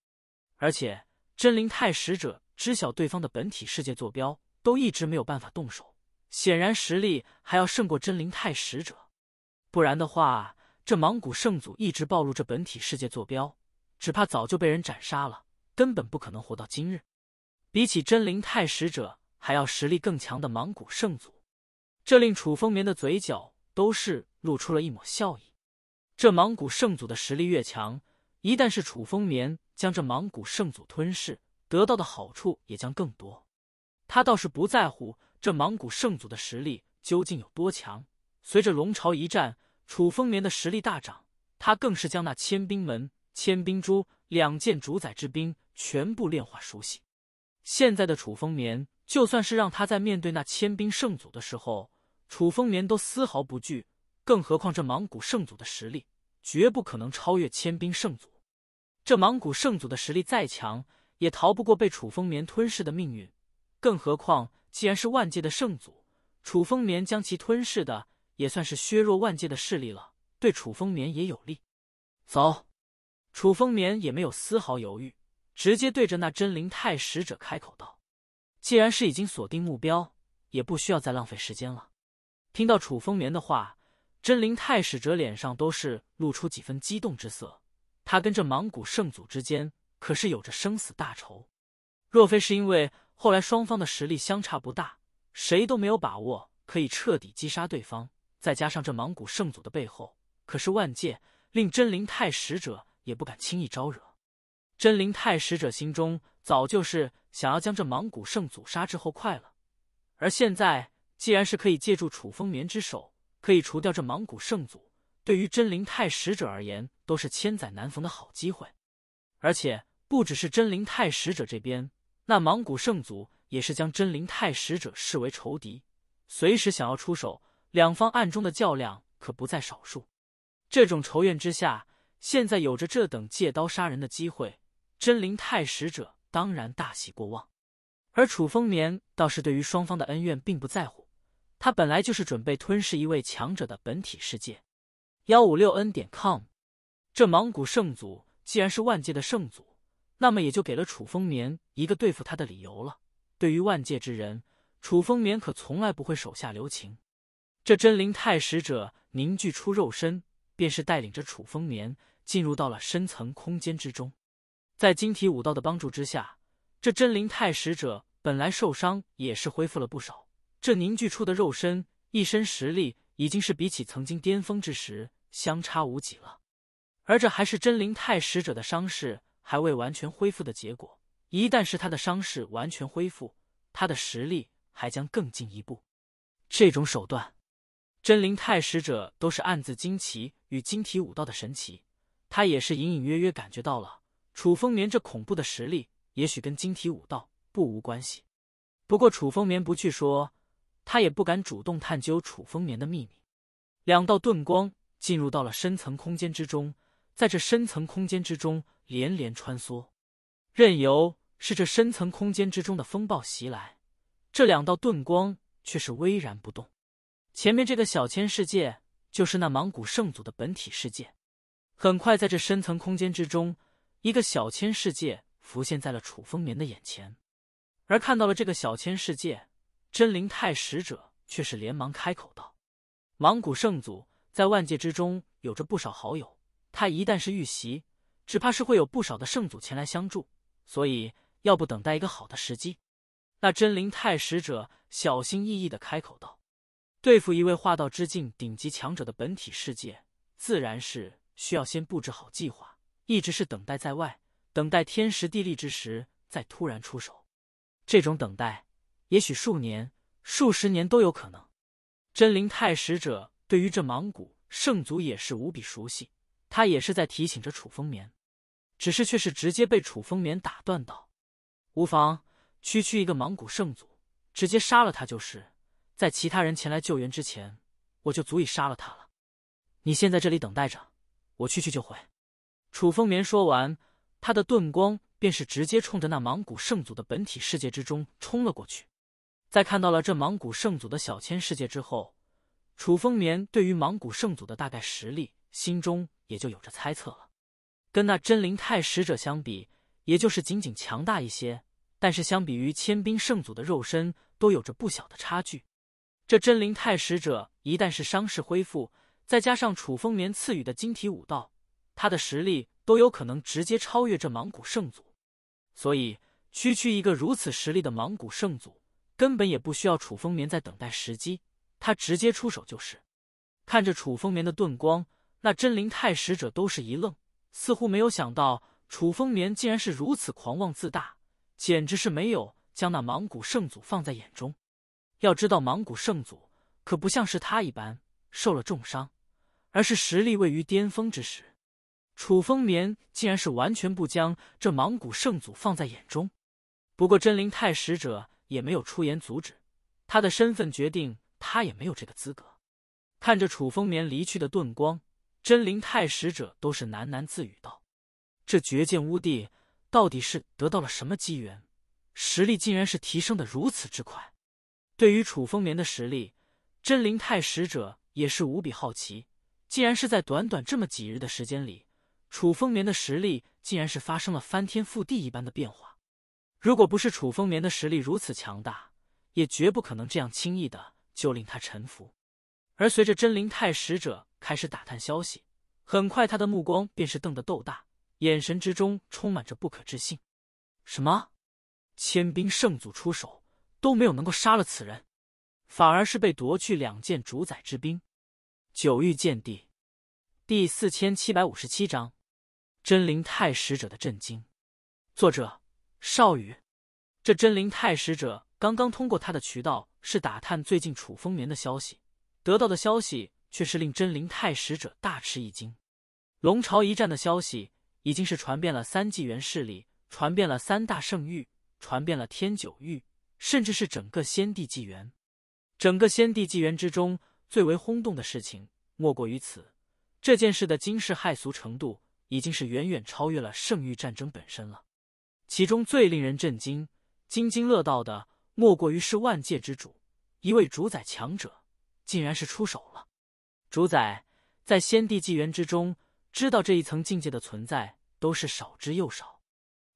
而且真灵太使者知晓对方的本体世界坐标，都一直没有办法动手，显然实力还要胜过真灵太使者，不然的话。这蒙古圣祖一直暴露这本体世界坐标，只怕早就被人斩杀了，根本不可能活到今日。比起真灵太使者还要实力更强的蒙古圣祖，这令楚风眠的嘴角都是露出了一抹笑意。这蒙古圣祖的实力越强，一旦是楚风眠将这蒙古圣祖吞噬，得到的好处也将更多。他倒是不在乎这蒙古圣祖的实力究竟有多强，随着龙朝一战。楚风眠的实力大涨，他更是将那千兵门、千兵珠两件主宰之兵全部炼化熟悉。现在的楚风眠，就算是让他在面对那千兵圣祖的时候，楚风眠都丝毫不惧，更何况这芒古圣祖的实力，绝不可能超越千兵圣祖。这芒古圣祖的实力再强，也逃不过被楚风眠吞噬的命运。更何况，既然是万界的圣祖，楚风眠将其吞噬的。也算是削弱万界的势力了，对楚风眠也有利。走，楚风眠也没有丝毫犹豫，直接对着那真灵太使者开口道：“既然是已经锁定目标，也不需要再浪费时间了。”听到楚风眠的话，真灵太使者脸上都是露出几分激动之色。他跟这莽古圣祖之间可是有着生死大仇，若非是因为后来双方的实力相差不大，谁都没有把握可以彻底击杀对方。再加上这芒古圣祖的背后可是万界令真灵太使者也不敢轻易招惹。真灵太使者心中早就是想要将这芒古圣祖杀之后快了，而现在既然是可以借助楚风眠之手，可以除掉这芒古圣祖，对于真灵太使者而言都是千载难逢的好机会。而且不只是真灵太使者这边，那芒古圣祖也是将真灵太使者视为仇敌，随时想要出手。两方暗中的较量可不在少数，这种仇怨之下，现在有着这等借刀杀人的机会，真灵太使者当然大喜过望，而楚风眠倒是对于双方的恩怨并不在乎，他本来就是准备吞噬一位强者的本体世界。幺五六 n 点 com，这蒙古圣祖既然是万界的圣祖，那么也就给了楚风眠一个对付他的理由了。对于万界之人，楚风眠可从来不会手下留情。这真灵太使者凝聚出肉身，便是带领着楚风眠进入到了深层空间之中。在晶体武道的帮助之下，这真灵太使者本来受伤也是恢复了不少。这凝聚出的肉身，一身实力已经是比起曾经巅峰之时相差无几了。而这还是真灵太使者的伤势还未完全恢复的结果。一旦是他的伤势完全恢复，他的实力还将更进一步。这种手段。真灵太使者都是暗自惊奇与晶体武道的神奇，他也是隐隐约约感觉到了楚风眠这恐怖的实力，也许跟晶体武道不无关系。不过楚风眠不去说，他也不敢主动探究楚风眠的秘密。两道遁光进入到了深层空间之中，在这深层空间之中连连穿梭，任由是这深层空间之中的风暴袭来，这两道遁光却是巍然不动。前面这个小千世界就是那芒古圣祖的本体世界。很快，在这深层空间之中，一个小千世界浮现在了楚风眠的眼前。而看到了这个小千世界，真灵太使者却是连忙开口道：“芒古圣祖在万界之中有着不少好友，他一旦是遇袭，只怕是会有不少的圣祖前来相助。所以，要不等待一个好的时机？”那真灵太使者小心翼翼的开口道。对付一位化道之境顶级强者的本体世界，自然是需要先布置好计划，一直是等待在外，等待天时地利之时再突然出手。这种等待，也许数年、数十年都有可能。真灵太使者对于这芒古圣祖也是无比熟悉，他也是在提醒着楚风眠，只是却是直接被楚风眠打断道：“无妨，区区一个芒古圣祖，直接杀了他就是。”在其他人前来救援之前，我就足以杀了他了。你先在这里等待着，我去去就回。楚风眠说完，他的遁光便是直接冲着那芒古圣祖的本体世界之中冲了过去。在看到了这芒古圣祖的小千世界之后，楚风眠对于芒古圣祖的大概实力心中也就有着猜测了。跟那真灵太使者相比，也就是仅仅强大一些，但是相比于千兵圣祖的肉身都有着不小的差距。这真灵太使者一旦是伤势恢复，再加上楚风眠赐予的晶体武道，他的实力都有可能直接超越这芒古圣祖。所以，区区一个如此实力的芒古圣祖，根本也不需要楚风眠在等待时机，他直接出手就是。看着楚风眠的盾光，那真灵太使者都是一愣，似乎没有想到楚风眠竟然是如此狂妄自大，简直是没有将那芒古圣祖放在眼中。要知道，蒙古圣祖可不像是他一般受了重伤，而是实力位于巅峰之时。楚风眠竟然是完全不将这蒙古圣祖放在眼中。不过真灵太使者也没有出言阻止，他的身份决定他也没有这个资格。看着楚风眠离去的遁光，真灵太使者都是喃喃自语道：“这绝剑乌帝到底是得到了什么机缘？实力竟然是提升的如此之快。”对于楚风眠的实力，真灵太使者也是无比好奇。竟然是在短短这么几日的时间里，楚风眠的实力竟然是发生了翻天覆地一般的变化。如果不是楚风眠的实力如此强大，也绝不可能这样轻易的就令他臣服。而随着真灵太使者开始打探消息，很快他的目光便是瞪得豆大，眼神之中充满着不可置信。什么？千兵圣祖出手！都没有能够杀了此人，反而是被夺去两件主宰之兵。九域剑帝第四千七百五十七章：真灵太使者的震惊。作者：少宇。这真灵太使者刚刚通过他的渠道是打探最近楚风眠的消息，得到的消息却是令真灵太使者大吃一惊。龙朝一战的消息已经是传遍了三纪元势力，传遍了三大圣域，传遍了天九域。甚至是整个先帝纪元，整个先帝纪元之中最为轰动的事情莫过于此。这件事的惊世骇俗程度，已经是远远超越了圣域战争本身了。其中最令人震惊、津津乐道的，莫过于是万界之主一位主宰强者，竟然是出手了。主宰在先帝纪元之中，知道这一层境界的存在都是少之又少，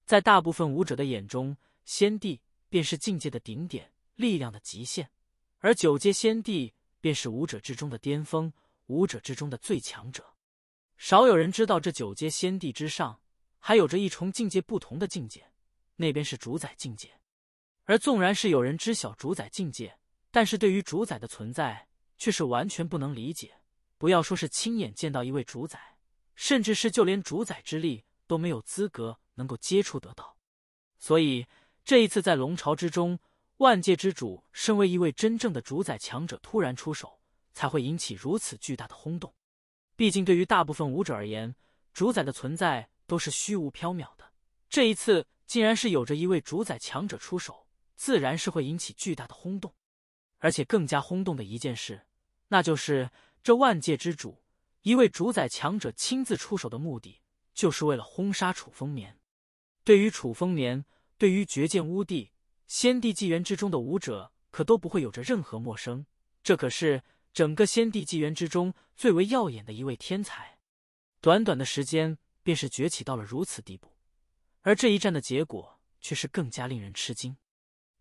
在大部分武者的眼中，先帝。便是境界的顶点，力量的极限。而九阶仙帝便是武者之中的巅峰，武者之中的最强者。少有人知道，这九阶仙帝之上还有着一重境界，不同的境界，那便是主宰境界。而纵然是有人知晓主宰境界，但是对于主宰的存在，却是完全不能理解。不要说是亲眼见到一位主宰，甚至是就连主宰之力都没有资格能够接触得到。所以。这一次，在龙巢之中，万界之主身为一位真正的主宰强者突然出手，才会引起如此巨大的轰动。毕竟，对于大部分武者而言，主宰的存在都是虚无缥缈的。这一次，竟然是有着一位主宰强者出手，自然是会引起巨大的轰动。而且，更加轰动的一件事，那就是这万界之主一位主宰强者亲自出手的目的，就是为了轰杀楚风眠。对于楚风眠。对于绝剑巫帝，先帝纪元之中的武者可都不会有着任何陌生。这可是整个先帝纪元之中最为耀眼的一位天才，短短的时间便是崛起到了如此地步。而这一战的结果却是更加令人吃惊，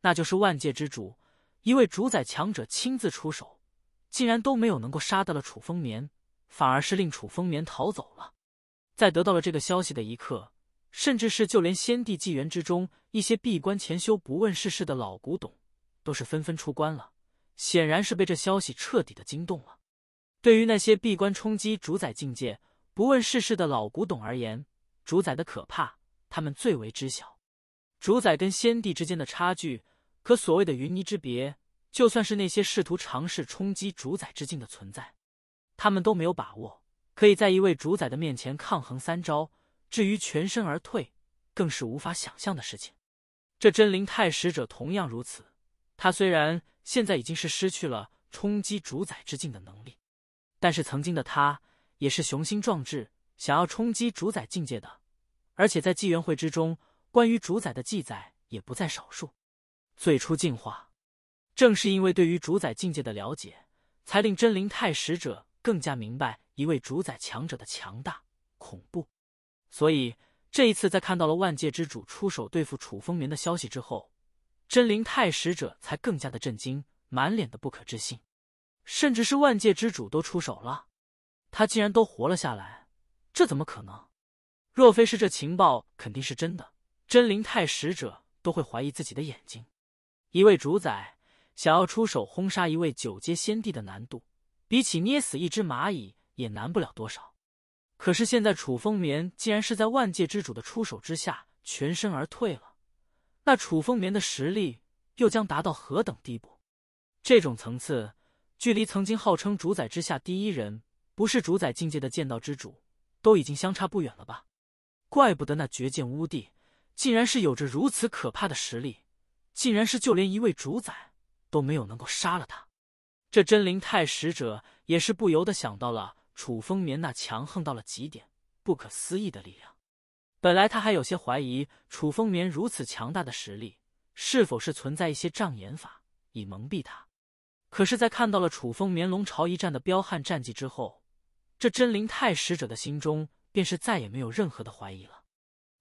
那就是万界之主，一位主宰强者亲自出手，竟然都没有能够杀得了楚风眠，反而是令楚风眠逃走了。在得到了这个消息的一刻。甚至是就连先帝纪元之中一些闭关潜修、不问世事的老古董，都是纷纷出关了。显然是被这消息彻底的惊动了。对于那些闭关冲击主宰境界、不问世事的老古董而言，主宰的可怕，他们最为知晓。主宰跟先帝之间的差距，可所谓的云泥之别。就算是那些试图尝试冲击主宰之境的存在，他们都没有把握可以在一位主宰的面前抗衡三招。至于全身而退，更是无法想象的事情。这真灵太使者同样如此。他虽然现在已经是失去了冲击主宰之境的能力，但是曾经的他也是雄心壮志，想要冲击主宰境界的。而且在纪元会之中，关于主宰的记载也不在少数。最初进化，正是因为对于主宰境界的了解，才令真灵太使者更加明白一位主宰强者的强大恐怖。所以这一次，在看到了万界之主出手对付楚风眠的消息之后，真灵太使者才更加的震惊，满脸的不可置信，甚至是万界之主都出手了，他竟然都活了下来，这怎么可能？若非是这情报肯定是真的，真灵太使者都会怀疑自己的眼睛。一位主宰想要出手轰杀一位九阶仙帝的难度，比起捏死一只蚂蚁也难不了多少。可是现在楚风眠竟然是在万界之主的出手之下全身而退了，那楚风眠的实力又将达到何等地步？这种层次，距离曾经号称主宰之下第一人、不是主宰境界的剑道之主，都已经相差不远了吧？怪不得那绝剑乌帝，竟然是有着如此可怕的实力，竟然是就连一位主宰都没有能够杀了他。这真灵太使者也是不由得想到了。楚风眠那强横到了极点、不可思议的力量，本来他还有些怀疑楚风眠如此强大的实力是否是存在一些障眼法以蒙蔽他，可是，在看到了楚风眠龙朝一战的彪悍战绩之后，这真灵太使者的心中便是再也没有任何的怀疑了。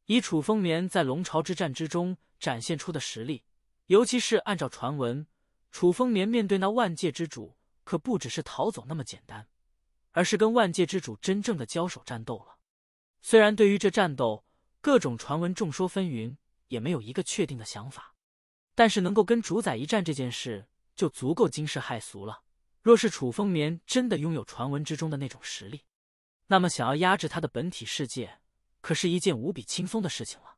以楚风眠在龙朝之战之中展现出的实力，尤其是按照传闻，楚风眠面对那万界之主，可不只是逃走那么简单。而是跟万界之主真正的交手战斗了，虽然对于这战斗，各种传闻众说纷纭，也没有一个确定的想法，但是能够跟主宰一战这件事就足够惊世骇俗了。若是楚风眠真的拥有传闻之中的那种实力，那么想要压制他的本体世界，可是一件无比轻松的事情了。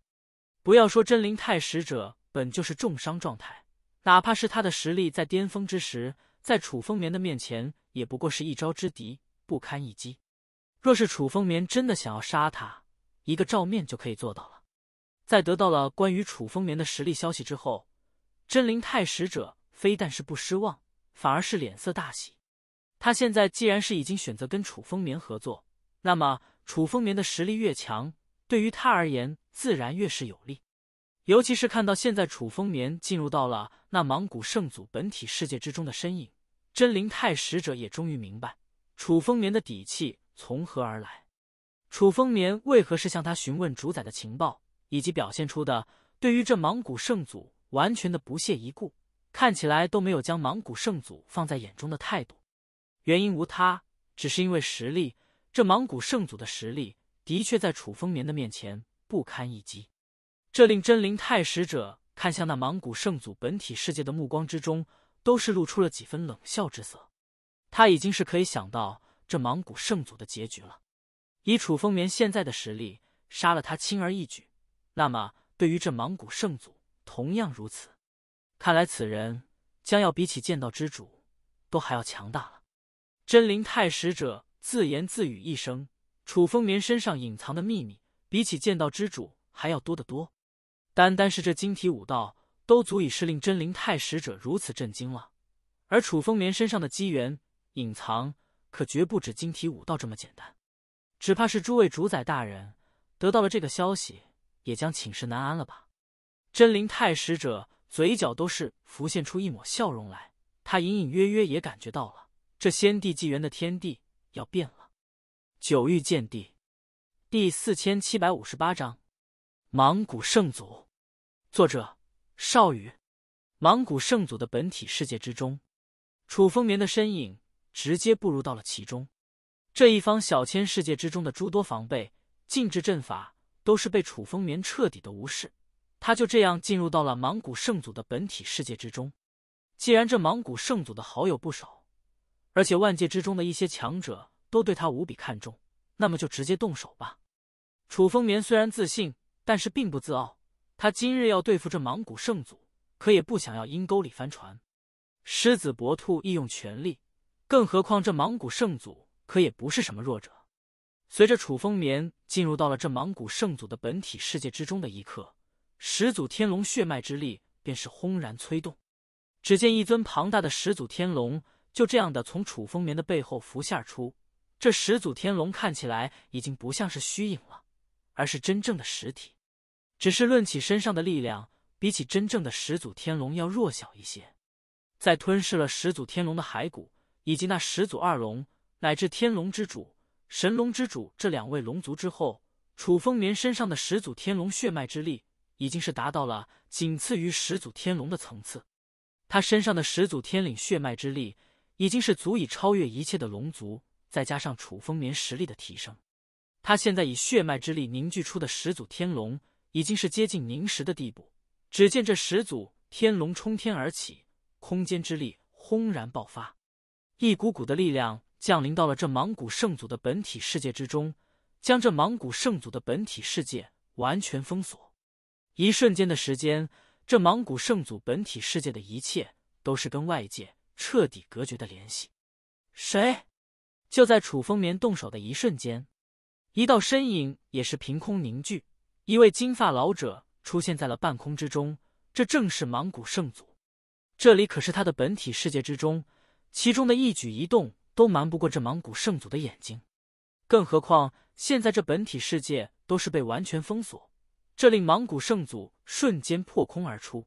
不要说真灵太使者本就是重伤状态，哪怕是他的实力在巅峰之时，在楚风眠的面前也不过是一招之敌。不堪一击，若是楚风眠真的想要杀他，一个照面就可以做到了。在得到了关于楚风眠的实力消息之后，真灵太使者非但是不失望，反而是脸色大喜。他现在既然是已经选择跟楚风眠合作，那么楚风眠的实力越强，对于他而言自然越是有利。尤其是看到现在楚风眠进入到了那芒古圣祖本体世界之中的身影，真灵太使者也终于明白。楚风眠的底气从何而来？楚风眠为何是向他询问主宰的情报，以及表现出的对于这芒古圣祖完全的不屑一顾，看起来都没有将芒古圣祖放在眼中的态度？原因无他，只是因为实力。这芒古圣祖的实力的确在楚风眠的面前不堪一击，这令真灵太使者看向那芒古圣祖本体世界的目光之中，都是露出了几分冷笑之色。他已经是可以想到这芒古圣祖的结局了。以楚风眠现在的实力，杀了他轻而易举。那么对于这芒古圣祖，同样如此。看来此人将要比起剑道之主都还要强大了。真灵太使者自言自语一声：“楚风眠身上隐藏的秘密，比起剑道之主还要多得多。单单是这晶体武道，都足以是令真灵太使者如此震惊了。而楚风眠身上的机缘。”隐藏可绝不止晶体武道这么简单，只怕是诸位主宰大人得到了这个消息，也将寝食难安了吧？真灵太使者嘴角都是浮现出一抹笑容来，他隐隐约约也感觉到了，这先帝纪元的天地要变了。九域剑帝第四千七百五十八章：莽古圣祖。作者：少羽。莽古圣祖的本体世界之中，楚风眠的身影。直接步入到了其中，这一方小千世界之中的诸多防备、禁制阵法，都是被楚风眠彻底的无视。他就这样进入到了芒古圣祖的本体世界之中。既然这芒古圣祖的好友不少，而且万界之中的一些强者都对他无比看重，那么就直接动手吧。楚风眠虽然自信，但是并不自傲。他今日要对付这芒古圣祖，可也不想要阴沟里翻船。狮子搏兔亦用全力。更何况，这莽古圣祖可也不是什么弱者。随着楚风眠进入到了这莽古圣祖的本体世界之中的一刻，始祖天龙血脉之力便是轰然催动。只见一尊庞大的始祖天龙，就这样的从楚风眠的背后浮现出。这始祖天龙看起来已经不像是虚影了，而是真正的实体。只是论起身上的力量，比起真正的始祖天龙要弱小一些。在吞噬了始祖天龙的骸骨。以及那始祖二龙，乃至天龙之主、神龙之主这两位龙族之后，楚风眠身上的始祖天龙血脉之力，已经是达到了仅次于始祖天龙的层次。他身上的始祖天领血脉之力，已经是足以超越一切的龙族。再加上楚风眠实力的提升，他现在以血脉之力凝聚出的始祖天龙，已经是接近凝实的地步。只见这始祖天龙冲天而起，空间之力轰然爆发。一股股的力量降临到了这芒古圣祖的本体世界之中，将这芒古圣祖的本体世界完全封锁。一瞬间的时间，这芒古圣祖本体世界的一切都是跟外界彻底隔绝的联系。谁？就在楚风眠动手的一瞬间，一道身影也是凭空凝聚，一位金发老者出现在了半空之中。这正是芒古圣祖。这里可是他的本体世界之中。其中的一举一动都瞒不过这芒古圣祖的眼睛，更何况现在这本体世界都是被完全封锁，这令芒古圣祖瞬间破空而出。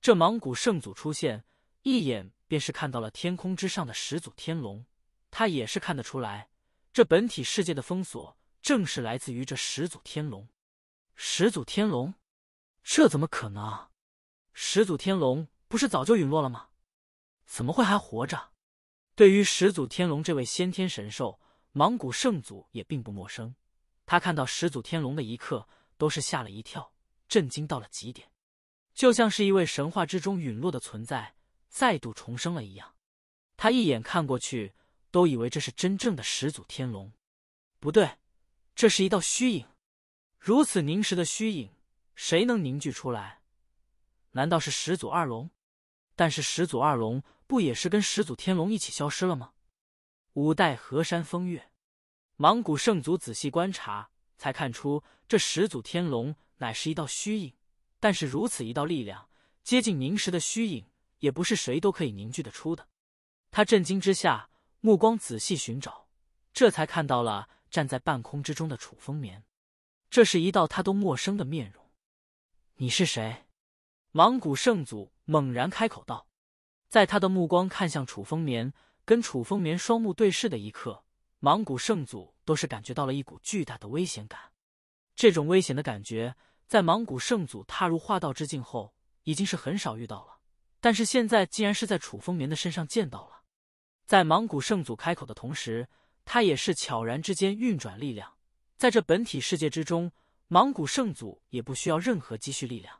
这芒古圣祖出现，一眼便是看到了天空之上的始祖天龙，他也是看得出来，这本体世界的封锁正是来自于这始祖天龙。始祖天龙，这怎么可能？始祖天龙不是早就陨落了吗？怎么会还活着？对于始祖天龙这位先天神兽，芒古圣祖也并不陌生。他看到始祖天龙的一刻，都是吓了一跳，震惊到了极点，就像是一位神话之中陨落的存在再度重生了一样。他一眼看过去，都以为这是真正的始祖天龙。不对，这是一道虚影。如此凝实的虚影，谁能凝聚出来？难道是始祖二龙？但是始祖二龙。不也是跟始祖天龙一起消失了吗？五代河山风月，蒙古圣祖仔细观察，才看出这始祖天龙乃是一道虚影。但是如此一道力量，接近凝实的虚影，也不是谁都可以凝聚得出的。他震惊之下，目光仔细寻找，这才看到了站在半空之中的楚风眠。这是一道他都陌生的面容。你是谁？蒙古圣祖猛然开口道。在他的目光看向楚风眠，跟楚风眠双目对视的一刻，芒古圣祖都是感觉到了一股巨大的危险感。这种危险的感觉，在芒古圣祖踏入化道之境后，已经是很少遇到了。但是现在，竟然是在楚风眠的身上见到了。在芒古圣祖开口的同时，他也是悄然之间运转力量，在这本体世界之中，芒古圣祖也不需要任何积蓄力量，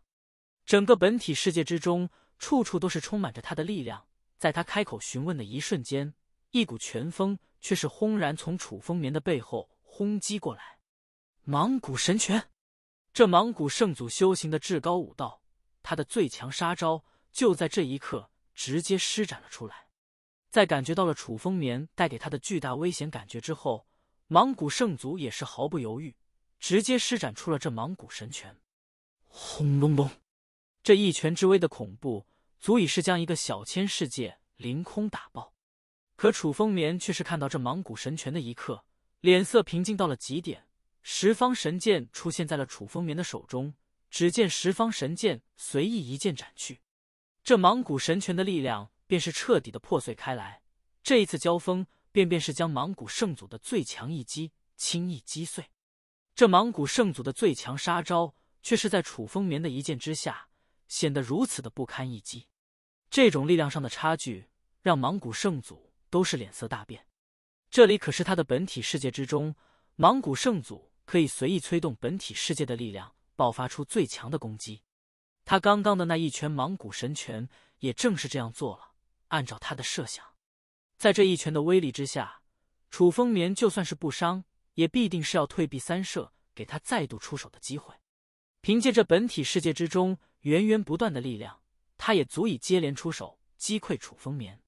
整个本体世界之中。处处都是充满着他的力量，在他开口询问的一瞬间，一股拳风却是轰然从楚风眠的背后轰击过来。蒙古神拳，这蒙古圣祖修行的至高武道，他的最强杀招就在这一刻直接施展了出来。在感觉到了楚风眠带给他的巨大危险感觉之后，蒙古圣祖也是毫不犹豫，直接施展出了这蒙古神拳。轰隆隆！这一拳之威的恐怖，足以是将一个小千世界凌空打爆。可楚风眠却是看到这芒古神拳的一刻，脸色平静到了极点。十方神剑出现在了楚风眠的手中，只见十方神剑随意一剑斩去，这芒古神拳的力量便是彻底的破碎开来。这一次交锋，便便是将芒古圣祖的最强一击轻易击碎。这芒古圣祖的最强杀招，却是在楚风眠的一剑之下。显得如此的不堪一击，这种力量上的差距让蒙古圣祖都是脸色大变。这里可是他的本体世界之中，蒙古圣祖可以随意催动本体世界的力量，爆发出最强的攻击。他刚刚的那一拳蒙古神拳也正是这样做了。按照他的设想，在这一拳的威力之下，楚风眠就算是不伤，也必定是要退避三舍，给他再度出手的机会。凭借着本体世界之中。源源不断的力量，他也足以接连出手击溃楚风眠。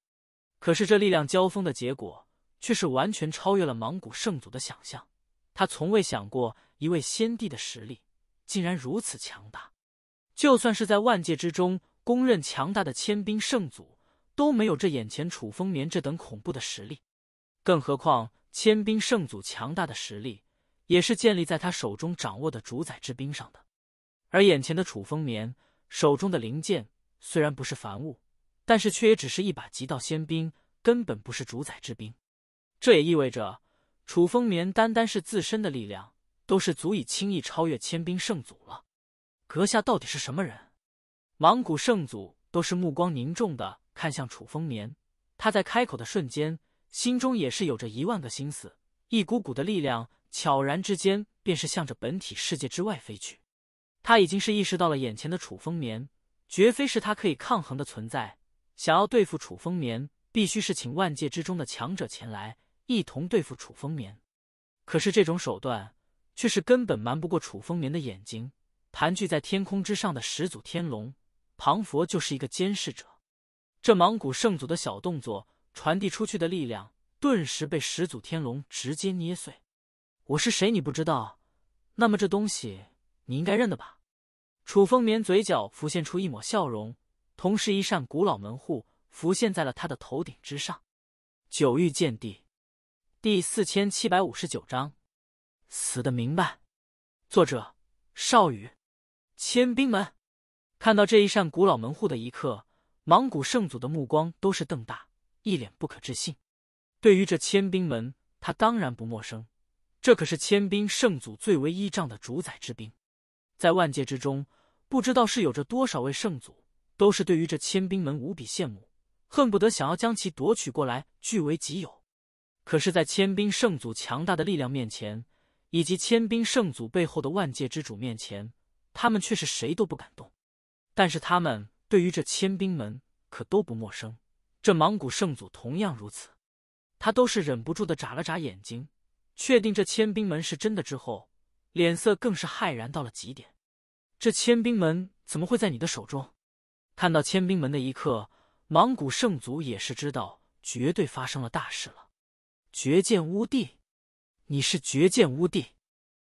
可是这力量交锋的结果，却是完全超越了芒古圣祖的想象。他从未想过，一位先帝的实力竟然如此强大。就算是在万界之中公认强大的千兵圣祖，都没有这眼前楚风眠这等恐怖的实力。更何况，千兵圣祖强大的实力，也是建立在他手中掌握的主宰之兵上的。而眼前的楚风眠手中的灵剑虽然不是凡物，但是却也只是一把极道仙兵，根本不是主宰之兵。这也意味着楚风眠单单是自身的力量，都是足以轻易超越千兵圣祖了。阁下到底是什么人？莽古圣祖都是目光凝重的看向楚风眠，他在开口的瞬间，心中也是有着一万个心思，一股股的力量悄然之间便是向着本体世界之外飞去。他已经是意识到了，眼前的楚风眠绝非是他可以抗衡的存在。想要对付楚风眠，必须是请万界之中的强者前来一同对付楚风眠。可是这种手段却是根本瞒不过楚风眠的眼睛。盘踞在天空之上的始祖天龙庞佛就是一个监视者。这蒙古圣祖的小动作传递出去的力量，顿时被始祖天龙直接捏碎。我是谁，你不知道？那么这东西。你应该认得吧？楚风眠嘴角浮现出一抹笑容，同时一扇古老门户浮现在了他的头顶之上。九域剑帝第四千七百五十九章：死的明白。作者：少羽。千兵门。看到这一扇古老门户的一刻，蒙古圣祖的目光都是瞪大，一脸不可置信。对于这千兵门，他当然不陌生，这可是千兵圣祖最为依仗的主宰之兵。在万界之中，不知道是有着多少位圣祖，都是对于这千兵门无比羡慕，恨不得想要将其夺取过来，据为己有。可是，在千兵圣祖强大的力量面前，以及千兵圣祖背后的万界之主面前，他们却是谁都不敢动。但是，他们对于这千兵门可都不陌生。这芒古圣祖同样如此，他都是忍不住的眨了眨眼睛，确定这千兵门是真的之后，脸色更是骇然到了极点。这千兵门怎么会在你的手中？看到千兵门的一刻，芒古圣祖也是知道绝对发生了大事了。绝剑乌帝，你是绝剑乌帝。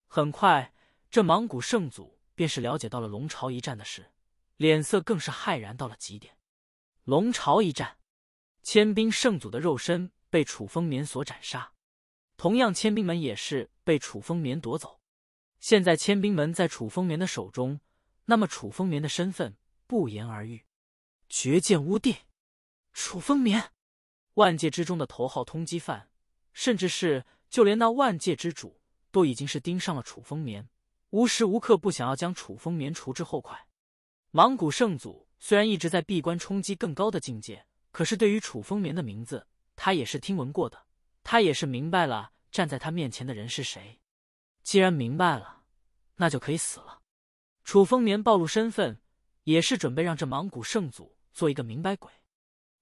很快，这芒古圣祖便是了解到了龙朝一战的事，脸色更是骇然到了极点。龙朝一战，千兵圣祖的肉身被楚风眠所斩杀，同样千兵门也是被楚风眠夺走。现在千兵门在楚风眠的手中，那么楚风眠的身份不言而喻，绝剑无帝，楚风眠，万界之中的头号通缉犯，甚至是就连那万界之主都已经是盯上了楚风眠，无时无刻不想要将楚风眠除之后快。芒古圣祖虽然一直在闭关冲击更高的境界，可是对于楚风眠的名字，他也是听闻过的，他也是明白了站在他面前的人是谁。既然明白了，那就可以死了。楚风眠暴露身份，也是准备让这莽古圣祖做一个明白鬼。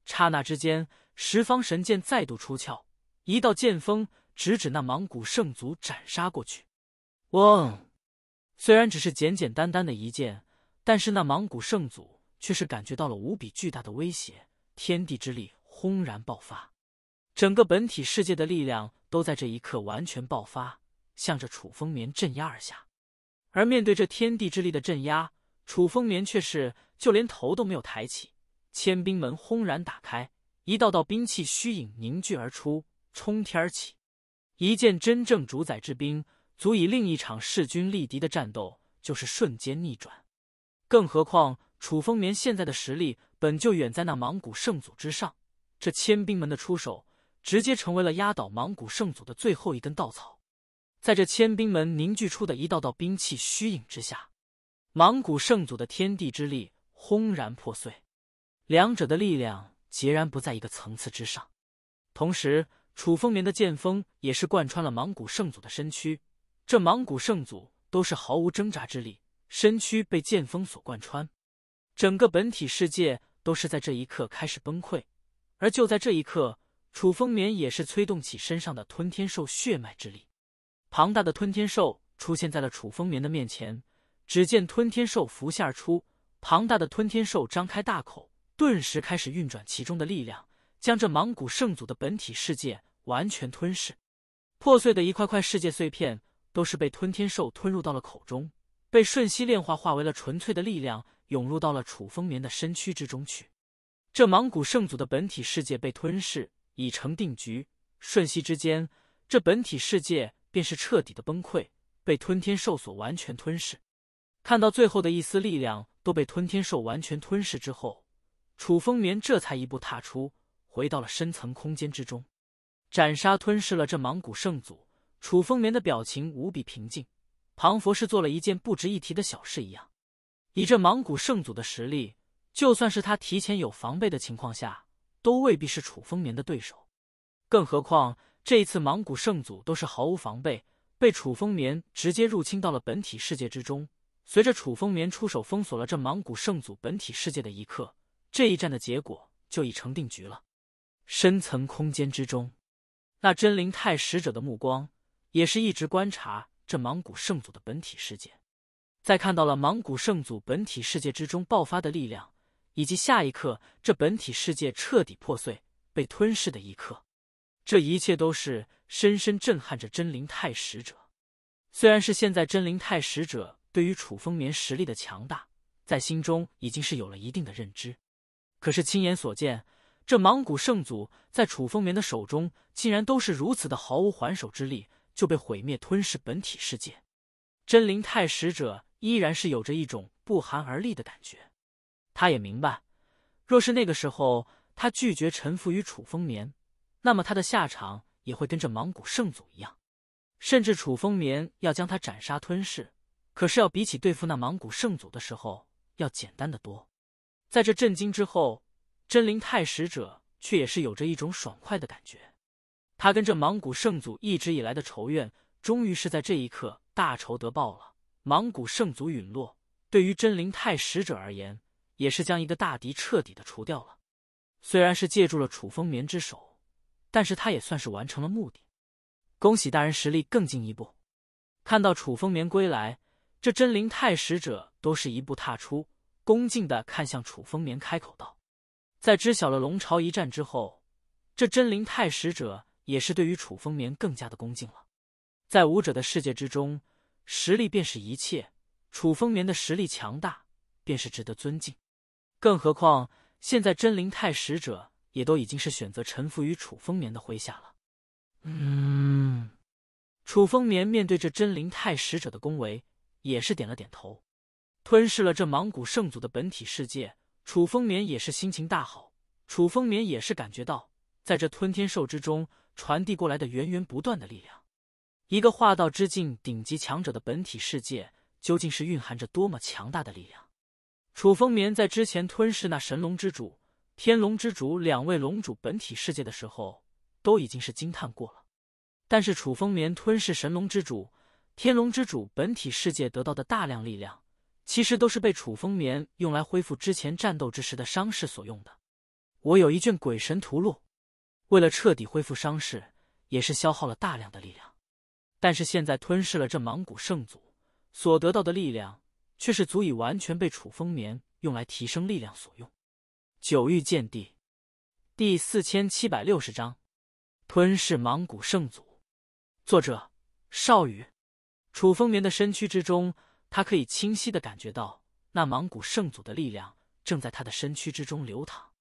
刹那之间，十方神剑再度出鞘，一道剑锋直指那莽古圣祖，斩杀过去。嗡！虽然只是简简单单的一剑，但是那莽古圣祖却是感觉到了无比巨大的威胁，天地之力轰然爆发，整个本体世界的力量都在这一刻完全爆发。向着楚风眠镇压而下，而面对这天地之力的镇压，楚风眠却是就连头都没有抬起。千兵门轰然打开，一道道兵器虚影凝聚而出，冲天而起。一件真正主宰之兵，足以令一场势均力敌的战斗就是瞬间逆转。更何况楚风眠现在的实力本就远在那芒古圣祖之上，这千兵门的出手直接成为了压倒芒古圣祖的最后一根稻草。在这千兵门凝聚出的一道道兵器虚影之下，芒古圣祖的天地之力轰然破碎，两者的力量截然不在一个层次之上。同时，楚风眠的剑锋也是贯穿了芒古圣祖的身躯，这芒古圣祖都是毫无挣扎之力，身躯被剑锋所贯穿，整个本体世界都是在这一刻开始崩溃。而就在这一刻，楚风眠也是催动起身上的吞天兽血脉之力。庞大的吞天兽出现在了楚风眠的面前。只见吞天兽浮现而出，庞大的吞天兽张开大口，顿时开始运转其中的力量，将这芒古圣祖的本体世界完全吞噬。破碎的一块块世界碎片，都是被吞天兽吞入到了口中，被瞬息炼化，化为了纯粹的力量，涌入到了楚风眠的身躯之中去。这芒古圣祖的本体世界被吞噬，已成定局。瞬息之间，这本体世界。便是彻底的崩溃，被吞天兽所完全吞噬。看到最后的一丝力量都被吞天兽完全吞噬之后，楚风眠这才一步踏出，回到了深层空间之中，斩杀吞噬了这莽古圣祖。楚风眠的表情无比平静，庞佛是做了一件不值一提的小事一样。以这莽古圣祖的实力，就算是他提前有防备的情况下，都未必是楚风眠的对手，更何况……这一次，芒古圣祖都是毫无防备，被楚风眠直接入侵到了本体世界之中。随着楚风眠出手封锁了这芒古圣祖本体世界的一刻，这一战的结果就已成定局了。深层空间之中，那真灵太使者的目光也是一直观察这芒古圣祖的本体世界，在看到了芒古圣祖本体世界之中爆发的力量，以及下一刻这本体世界彻底破碎、被吞噬的一刻。这一切都是深深震撼着真灵太使者。虽然是现在真灵太使者对于楚风眠实力的强大，在心中已经是有了一定的认知，可是亲眼所见，这莽古圣祖在楚风眠的手中，竟然都是如此的毫无还手之力，就被毁灭吞噬本体世界。真灵太使者依然是有着一种不寒而栗的感觉。他也明白，若是那个时候他拒绝臣服于楚风眠。那么他的下场也会跟这芒古圣祖一样，甚至楚风眠要将他斩杀吞噬，可是要比起对付那芒古圣祖的时候要简单的多。在这震惊之后，真灵太使者却也是有着一种爽快的感觉，他跟这芒古圣祖一直以来的仇怨，终于是在这一刻大仇得报了。芒古圣祖陨落，对于真灵太使者而言，也是将一个大敌彻底的除掉了。虽然是借助了楚风眠之手。但是他也算是完成了目的，恭喜大人实力更进一步。看到楚风眠归来，这真灵太使者都是一步踏出，恭敬的看向楚风眠，开口道：“在知晓了龙朝一战之后，这真灵太使者也是对于楚风眠更加的恭敬了。在武者的世界之中，实力便是一切，楚风眠的实力强大，便是值得尊敬。更何况现在真灵太使者。”也都已经是选择臣服于楚风眠的麾下了。嗯，楚风眠面对这真灵太使者的恭维，也是点了点头。吞噬了这芒古圣祖的本体世界，楚风眠也是心情大好。楚风眠也是感觉到，在这吞天兽之中传递过来的源源不断的力量。一个化道之境顶级强者的本体世界，究竟是蕴含着多么强大的力量？楚风眠在之前吞噬那神龙之主。天龙之主，两位龙主本体世界的时候，都已经是惊叹过了。但是楚风眠吞噬神龙之主、天龙之主本体世界得到的大量力量，其实都是被楚风眠用来恢复之前战斗之时的伤势所用的。我有一卷鬼神屠戮，为了彻底恢复伤势，也是消耗了大量的力量。但是现在吞噬了这芒古圣祖，所得到的力量却是足以完全被楚风眠用来提升力量所用。九域剑帝第四千七百六十章吞噬芒古圣祖。作者：少宇。楚风眠的身躯之中，他可以清晰的感觉到那芒古圣祖的力量正在他的身躯之中流淌。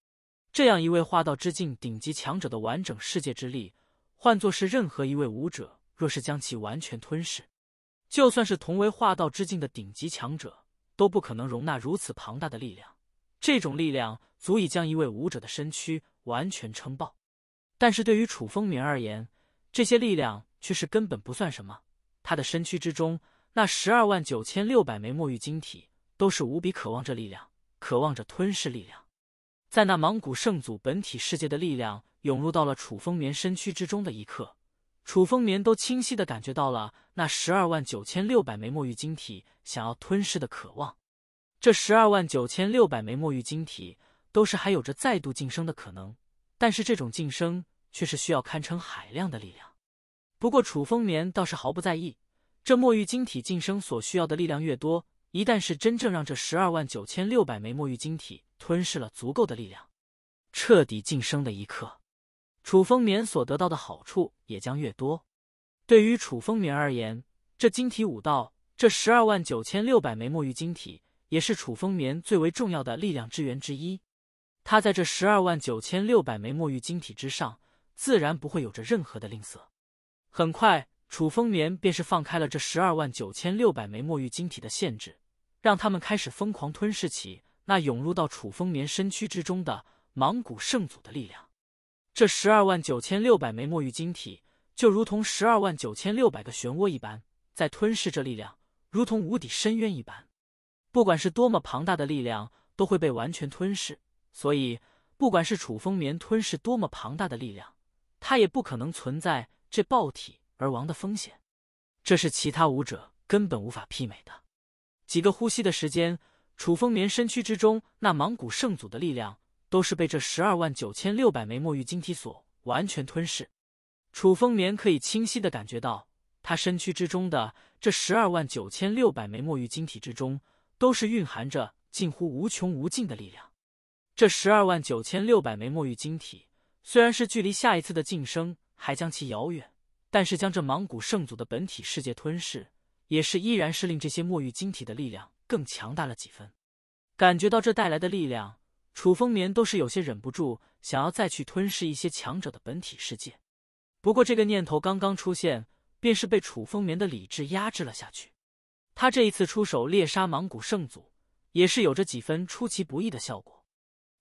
这样一位化道之境顶级强者的完整世界之力，换作是任何一位武者，若是将其完全吞噬，就算是同为化道之境的顶级强者，都不可能容纳如此庞大的力量。这种力量足以将一位武者的身躯完全撑爆，但是对于楚风眠而言，这些力量却是根本不算什么。他的身躯之中，那十二万九千六百枚墨玉晶体都是无比渴望这力量，渴望着吞噬力量。在那蒙古圣祖本体世界的力量涌入到了楚风眠身躯之中的一刻，楚风眠都清晰的感觉到了那十二万九千六百枚墨玉晶体想要吞噬的渴望。这十二万九千六百枚墨玉晶体都是还有着再度晋升的可能，但是这种晋升却是需要堪称海量的力量。不过楚风眠倒是毫不在意，这墨玉晶体晋升所需要的力量越多，一旦是真正让这十二万九千六百枚墨玉晶体吞噬了足够的力量，彻底晋升的一刻，楚风眠所得到的好处也将越多。对于楚风眠而言，这晶体武道这十二万九千六百枚墨玉晶体。也是楚风眠最为重要的力量之源之一，他在这十二万九千六百枚墨玉晶体之上，自然不会有着任何的吝啬。很快，楚风眠便是放开了这十二万九千六百枚墨玉晶体的限制，让他们开始疯狂吞噬起那涌入到楚风眠身躯之中的芒古圣祖的力量。这十二万九千六百枚墨玉晶体，就如同十二万九千六百个漩涡一般，在吞噬这力量，如同无底深渊一般。不管是多么庞大的力量，都会被完全吞噬。所以，不管是楚风眠吞噬多么庞大的力量，他也不可能存在这爆体而亡的风险。这是其他武者根本无法媲美的。几个呼吸的时间，楚风眠身躯之中那芒古圣祖的力量，都是被这十二万九千六百枚墨玉晶体所完全吞噬。楚风眠可以清晰的感觉到，他身躯之中的这十二万九千六百枚墨玉晶体之中。都是蕴含着近乎无穷无尽的力量。这十二万九千六百枚墨玉晶体，虽然是距离下一次的晋升还将其遥远，但是将这芒古圣祖的本体世界吞噬，也是依然是令这些墨玉晶体的力量更强大了几分。感觉到这带来的力量，楚风眠都是有些忍不住想要再去吞噬一些强者的本体世界。不过这个念头刚刚出现，便是被楚风眠的理智压制了下去。他这一次出手猎杀芒古圣祖，也是有着几分出其不意的效果。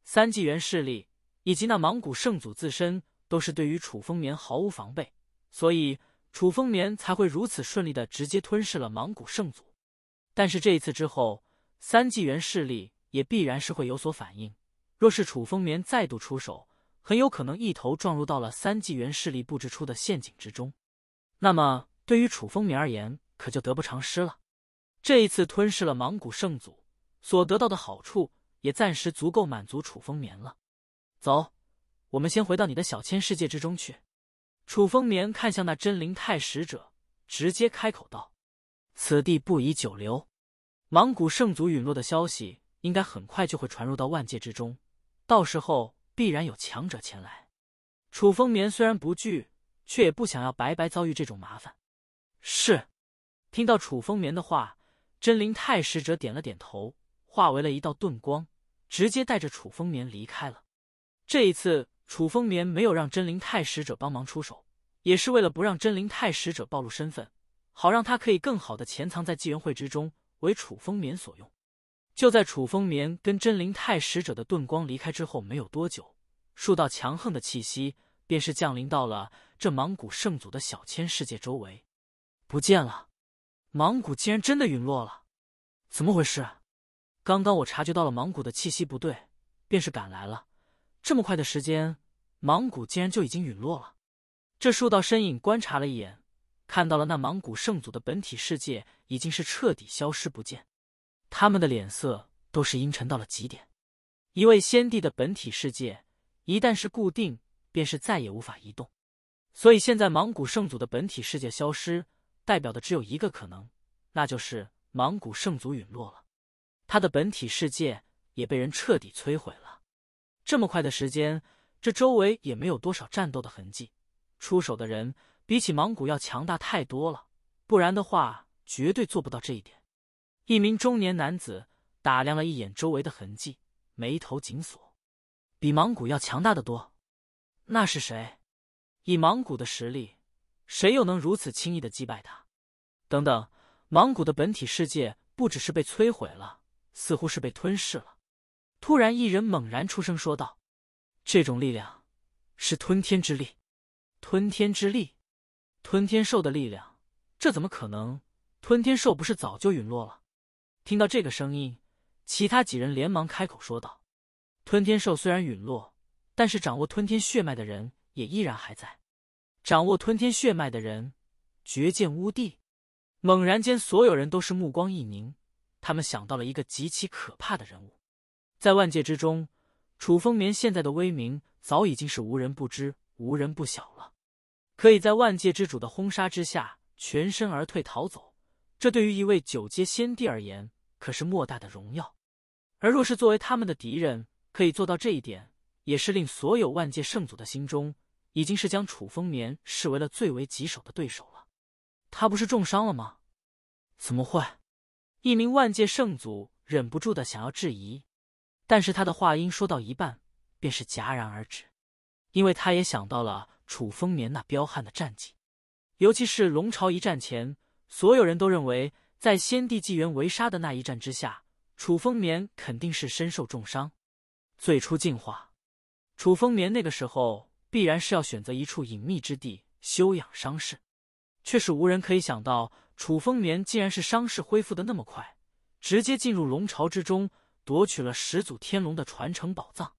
三纪元势力以及那芒古圣祖自身，都是对于楚风眠毫无防备，所以楚风眠才会如此顺利的直接吞噬了芒古圣祖。但是这一次之后，三纪元势力也必然是会有所反应。若是楚风眠再度出手，很有可能一头撞入到了三纪元势力布置出的陷阱之中，那么对于楚风眠而言，可就得不偿失了。这一次吞噬了芒古圣祖，所得到的好处也暂时足够满足楚风眠了。走，我们先回到你的小千世界之中去。楚风眠看向那真灵太使者，直接开口道：“此地不宜久留，芒古圣祖陨落的消息应该很快就会传入到万界之中，到时候必然有强者前来。”楚风眠虽然不惧，却也不想要白白遭遇这种麻烦。是，听到楚风眠的话。真灵太使者点了点头，化为了一道遁光，直接带着楚风眠离开了。这一次，楚风眠没有让真灵太使者帮忙出手，也是为了不让真灵太使者暴露身份，好让他可以更好的潜藏在纪元会之中，为楚风眠所用。就在楚风眠跟真灵太使者的遁光离开之后没有多久，数道强横的气息便是降临到了这芒古圣祖的小千世界周围，不见了。芒古竟然真的陨落了，怎么回事？刚刚我察觉到了芒古的气息不对，便是赶来了。这么快的时间，芒古竟然就已经陨落了。这数道身影观察了一眼，看到了那芒古圣祖的本体世界已经是彻底消失不见，他们的脸色都是阴沉到了极点。一位先帝的本体世界一旦是固定，便是再也无法移动，所以现在芒古圣祖的本体世界消失。代表的只有一个可能，那就是芒古圣祖陨落了，他的本体世界也被人彻底摧毁了。这么快的时间，这周围也没有多少战斗的痕迹。出手的人比起芒古要强大太多了，不然的话绝对做不到这一点。一名中年男子打量了一眼周围的痕迹，眉头紧锁。比芒古要强大的多，那是谁？以芒古的实力。谁又能如此轻易的击败他？等等，芒古的本体世界不只是被摧毁了，似乎是被吞噬了。突然，一人猛然出声说道：“这种力量，是吞天之力！吞天之力！吞天兽的力量！这怎么可能？吞天兽不是早就陨落了？”听到这个声音，其他几人连忙开口说道：“吞天兽虽然陨落，但是掌握吞天血脉的人也依然还在。”掌握吞天血脉的人，绝剑乌帝。猛然间，所有人都是目光一凝，他们想到了一个极其可怕的人物。在万界之中，楚风眠现在的威名早已经是无人不知、无人不晓了。可以在万界之主的轰杀之下全身而退逃走，这对于一位九阶仙帝而言，可是莫大的荣耀。而若是作为他们的敌人，可以做到这一点，也是令所有万界圣祖的心中。已经是将楚风眠视为了最为棘手的对手了。他不是重伤了吗？怎么会？一名万界圣祖忍不住的想要质疑，但是他的话音说到一半，便是戛然而止，因为他也想到了楚风眠那彪悍的战绩，尤其是龙朝一战前，所有人都认为在先帝纪元围杀的那一战之下，楚风眠肯定是身受重伤。最初进化，楚风眠那个时候。必然是要选择一处隐秘之地休养伤势，却是无人可以想到，楚风眠竟然是伤势恢复的那么快，直接进入龙巢之中，夺取了始祖天龙的传承宝藏。